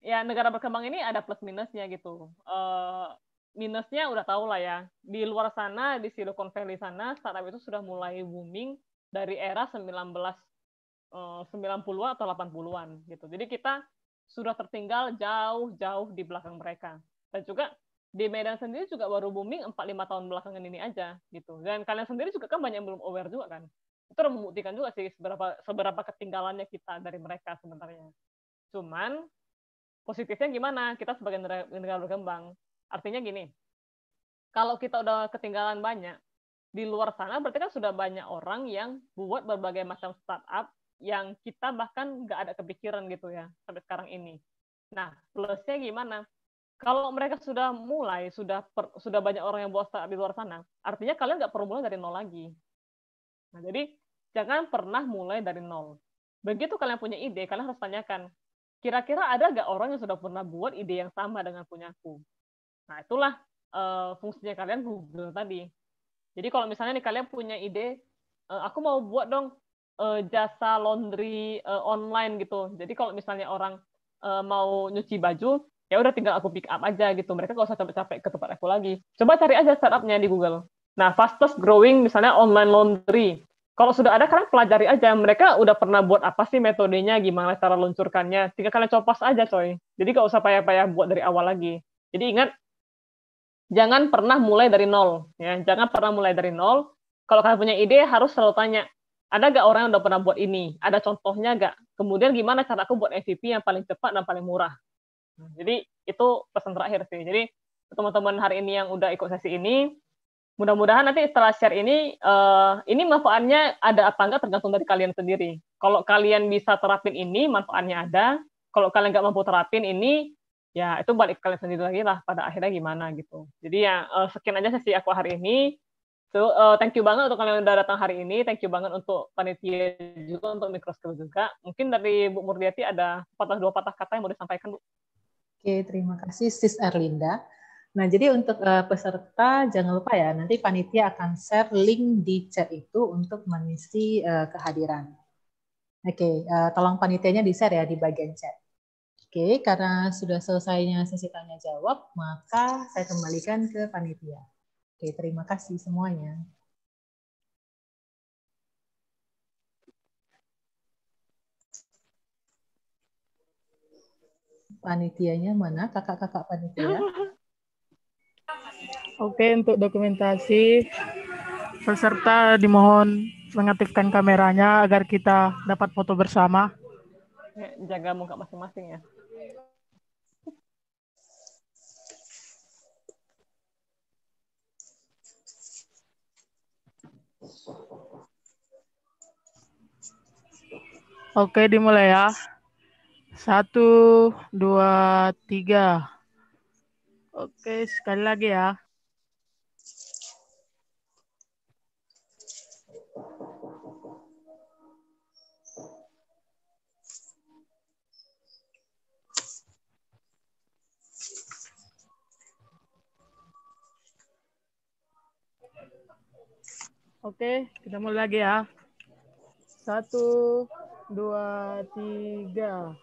C: ya negara berkembang ini ada plus minusnya gitu. Uh, minusnya udah tau lah ya. Di luar sana, di Silicon Valley sana, startup itu sudah mulai booming dari era 19 90 eh, atau 80-an gitu. Jadi kita sudah tertinggal jauh-jauh di belakang mereka. Dan juga di Medan sendiri juga baru booming 4 5 tahun belakangan ini aja gitu. Dan kalian sendiri juga kan banyak yang belum aware juga kan. Itu membuktikan juga sih seberapa seberapa ketinggalannya kita dari mereka sebenarnya. Cuman positifnya gimana? Kita sebagai negara berkembang Artinya gini, kalau kita udah ketinggalan banyak, di luar sana berarti kan sudah banyak orang yang buat berbagai macam startup yang kita bahkan nggak ada kepikiran gitu ya sampai sekarang ini. Nah, plusnya gimana? Kalau mereka sudah mulai, sudah per, sudah banyak orang yang buat startup di luar sana, artinya kalian nggak perlu mulai dari nol lagi. Nah, jadi jangan pernah mulai dari nol. Begitu kalian punya ide, kalian harus tanyakan, kira-kira ada nggak orang yang sudah pernah buat ide yang sama dengan punyaku? Nah, itulah uh, fungsinya kalian Google tadi. Jadi kalau misalnya nih kalian punya ide, uh, aku mau buat dong uh, jasa laundry uh, online gitu. Jadi kalau misalnya orang uh, mau nyuci baju, ya udah tinggal aku pick up aja gitu. Mereka gak usah capek-capek ke tempat aku lagi. Coba cari aja startupnya di Google. Nah, fastest growing misalnya online laundry. Kalau sudah ada, kalian pelajari aja. Mereka udah pernah buat apa sih metodenya, gimana cara luncurkannya. Tinggal kalian copas aja, coy. Jadi gak usah payah-payah buat dari awal lagi. Jadi ingat, jangan pernah mulai dari nol ya jangan pernah mulai dari nol kalau kalian punya ide harus selalu tanya ada gak orang yang udah pernah buat ini ada contohnya gak kemudian gimana cara aku buat MVP yang paling cepat dan paling murah nah, jadi itu pesan terakhir sih jadi teman-teman hari ini yang udah ikut sesi ini mudah-mudahan nanti setelah share ini uh, ini manfaatnya ada apa enggak tergantung dari kalian sendiri kalau kalian bisa terapin ini manfaatnya ada kalau kalian nggak mampu terapin ini ya itu balik kalian sendiri lagi lah pada akhirnya gimana gitu jadi ya uh, sekian aja sesi aku hari ini so uh, thank you banget untuk kalian yang udah datang hari ini thank you banget untuk panitia juga untuk mikroskop juga mungkin dari Bu Murdiati ada patah dua patah kata yang mau disampaikan Bu
A: Oke, terima kasih Sis Erlinda. Nah, jadi untuk uh, peserta jangan lupa ya, nanti panitia akan share link di chat itu untuk mengisi uh, kehadiran. Oke, uh, tolong panitianya di-share ya di bagian chat. Oke, karena sudah selesainya sesi tanya jawab, maka saya kembalikan ke panitia. Oke, terima kasih semuanya. Panitianya mana? Kakak-kakak panitia?
C: Oke, untuk dokumentasi peserta dimohon mengaktifkan kameranya agar kita dapat foto bersama. Jaga muka masing-masing ya.
B: Oke, dimulai ya. Satu, dua, tiga. Oke, sekali lagi ya. Oke, kita mulai lagi ya. Satu, dua, tiga.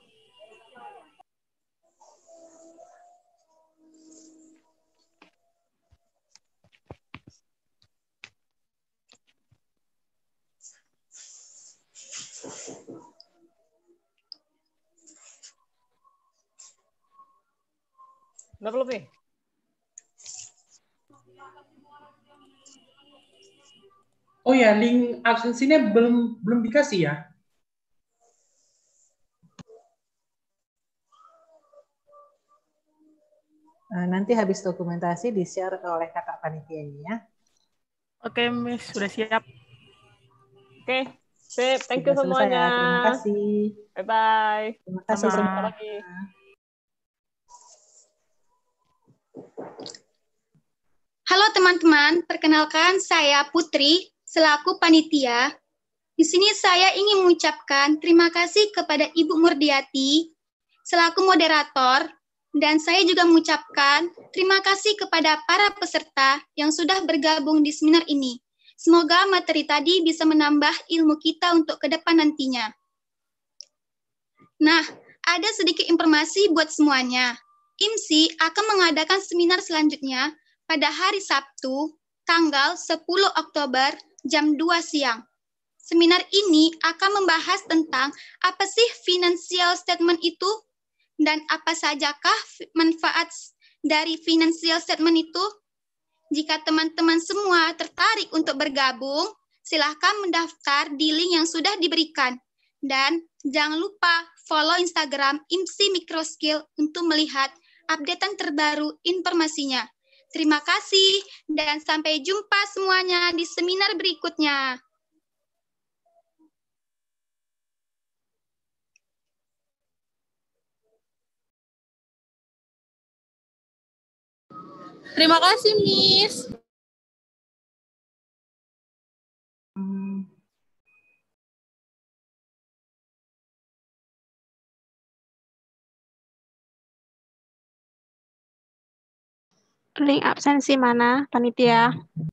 C: Udah belum nih?
A: Oh ya, link absensinya belum belum dikasih ya? Eh, nanti habis dokumentasi di-share oleh kakak panitia ini ya. Oke, Miss. Sudah siap.
C: Oke. Sip. Thank you semuanya. Selesai, ya. Terima kasih. Bye-bye. Terima kasih Sama. Sampai Lagi.
E: Halo teman-teman, perkenalkan saya Putri selaku panitia. Di sini saya ingin mengucapkan terima kasih kepada Ibu Murdiati selaku moderator dan saya juga mengucapkan terima kasih kepada para peserta yang sudah bergabung di seminar ini. Semoga materi tadi bisa menambah ilmu kita untuk ke depan nantinya. Nah, ada sedikit informasi buat semuanya. IMSI akan mengadakan seminar selanjutnya pada hari Sabtu, tanggal 10 Oktober jam 2 siang. Seminar ini akan membahas tentang apa sih financial statement itu dan apa sajakah manfaat dari financial statement itu? Jika teman-teman semua tertarik untuk bergabung, silahkan mendaftar di link yang sudah diberikan. Dan jangan lupa follow Instagram IMSI Microskill untuk melihat updatean terbaru informasinya. Terima kasih dan sampai jumpa semuanya di seminar berikutnya.
D: Terima kasih, Miss.
B: Link absensi mana, panitia?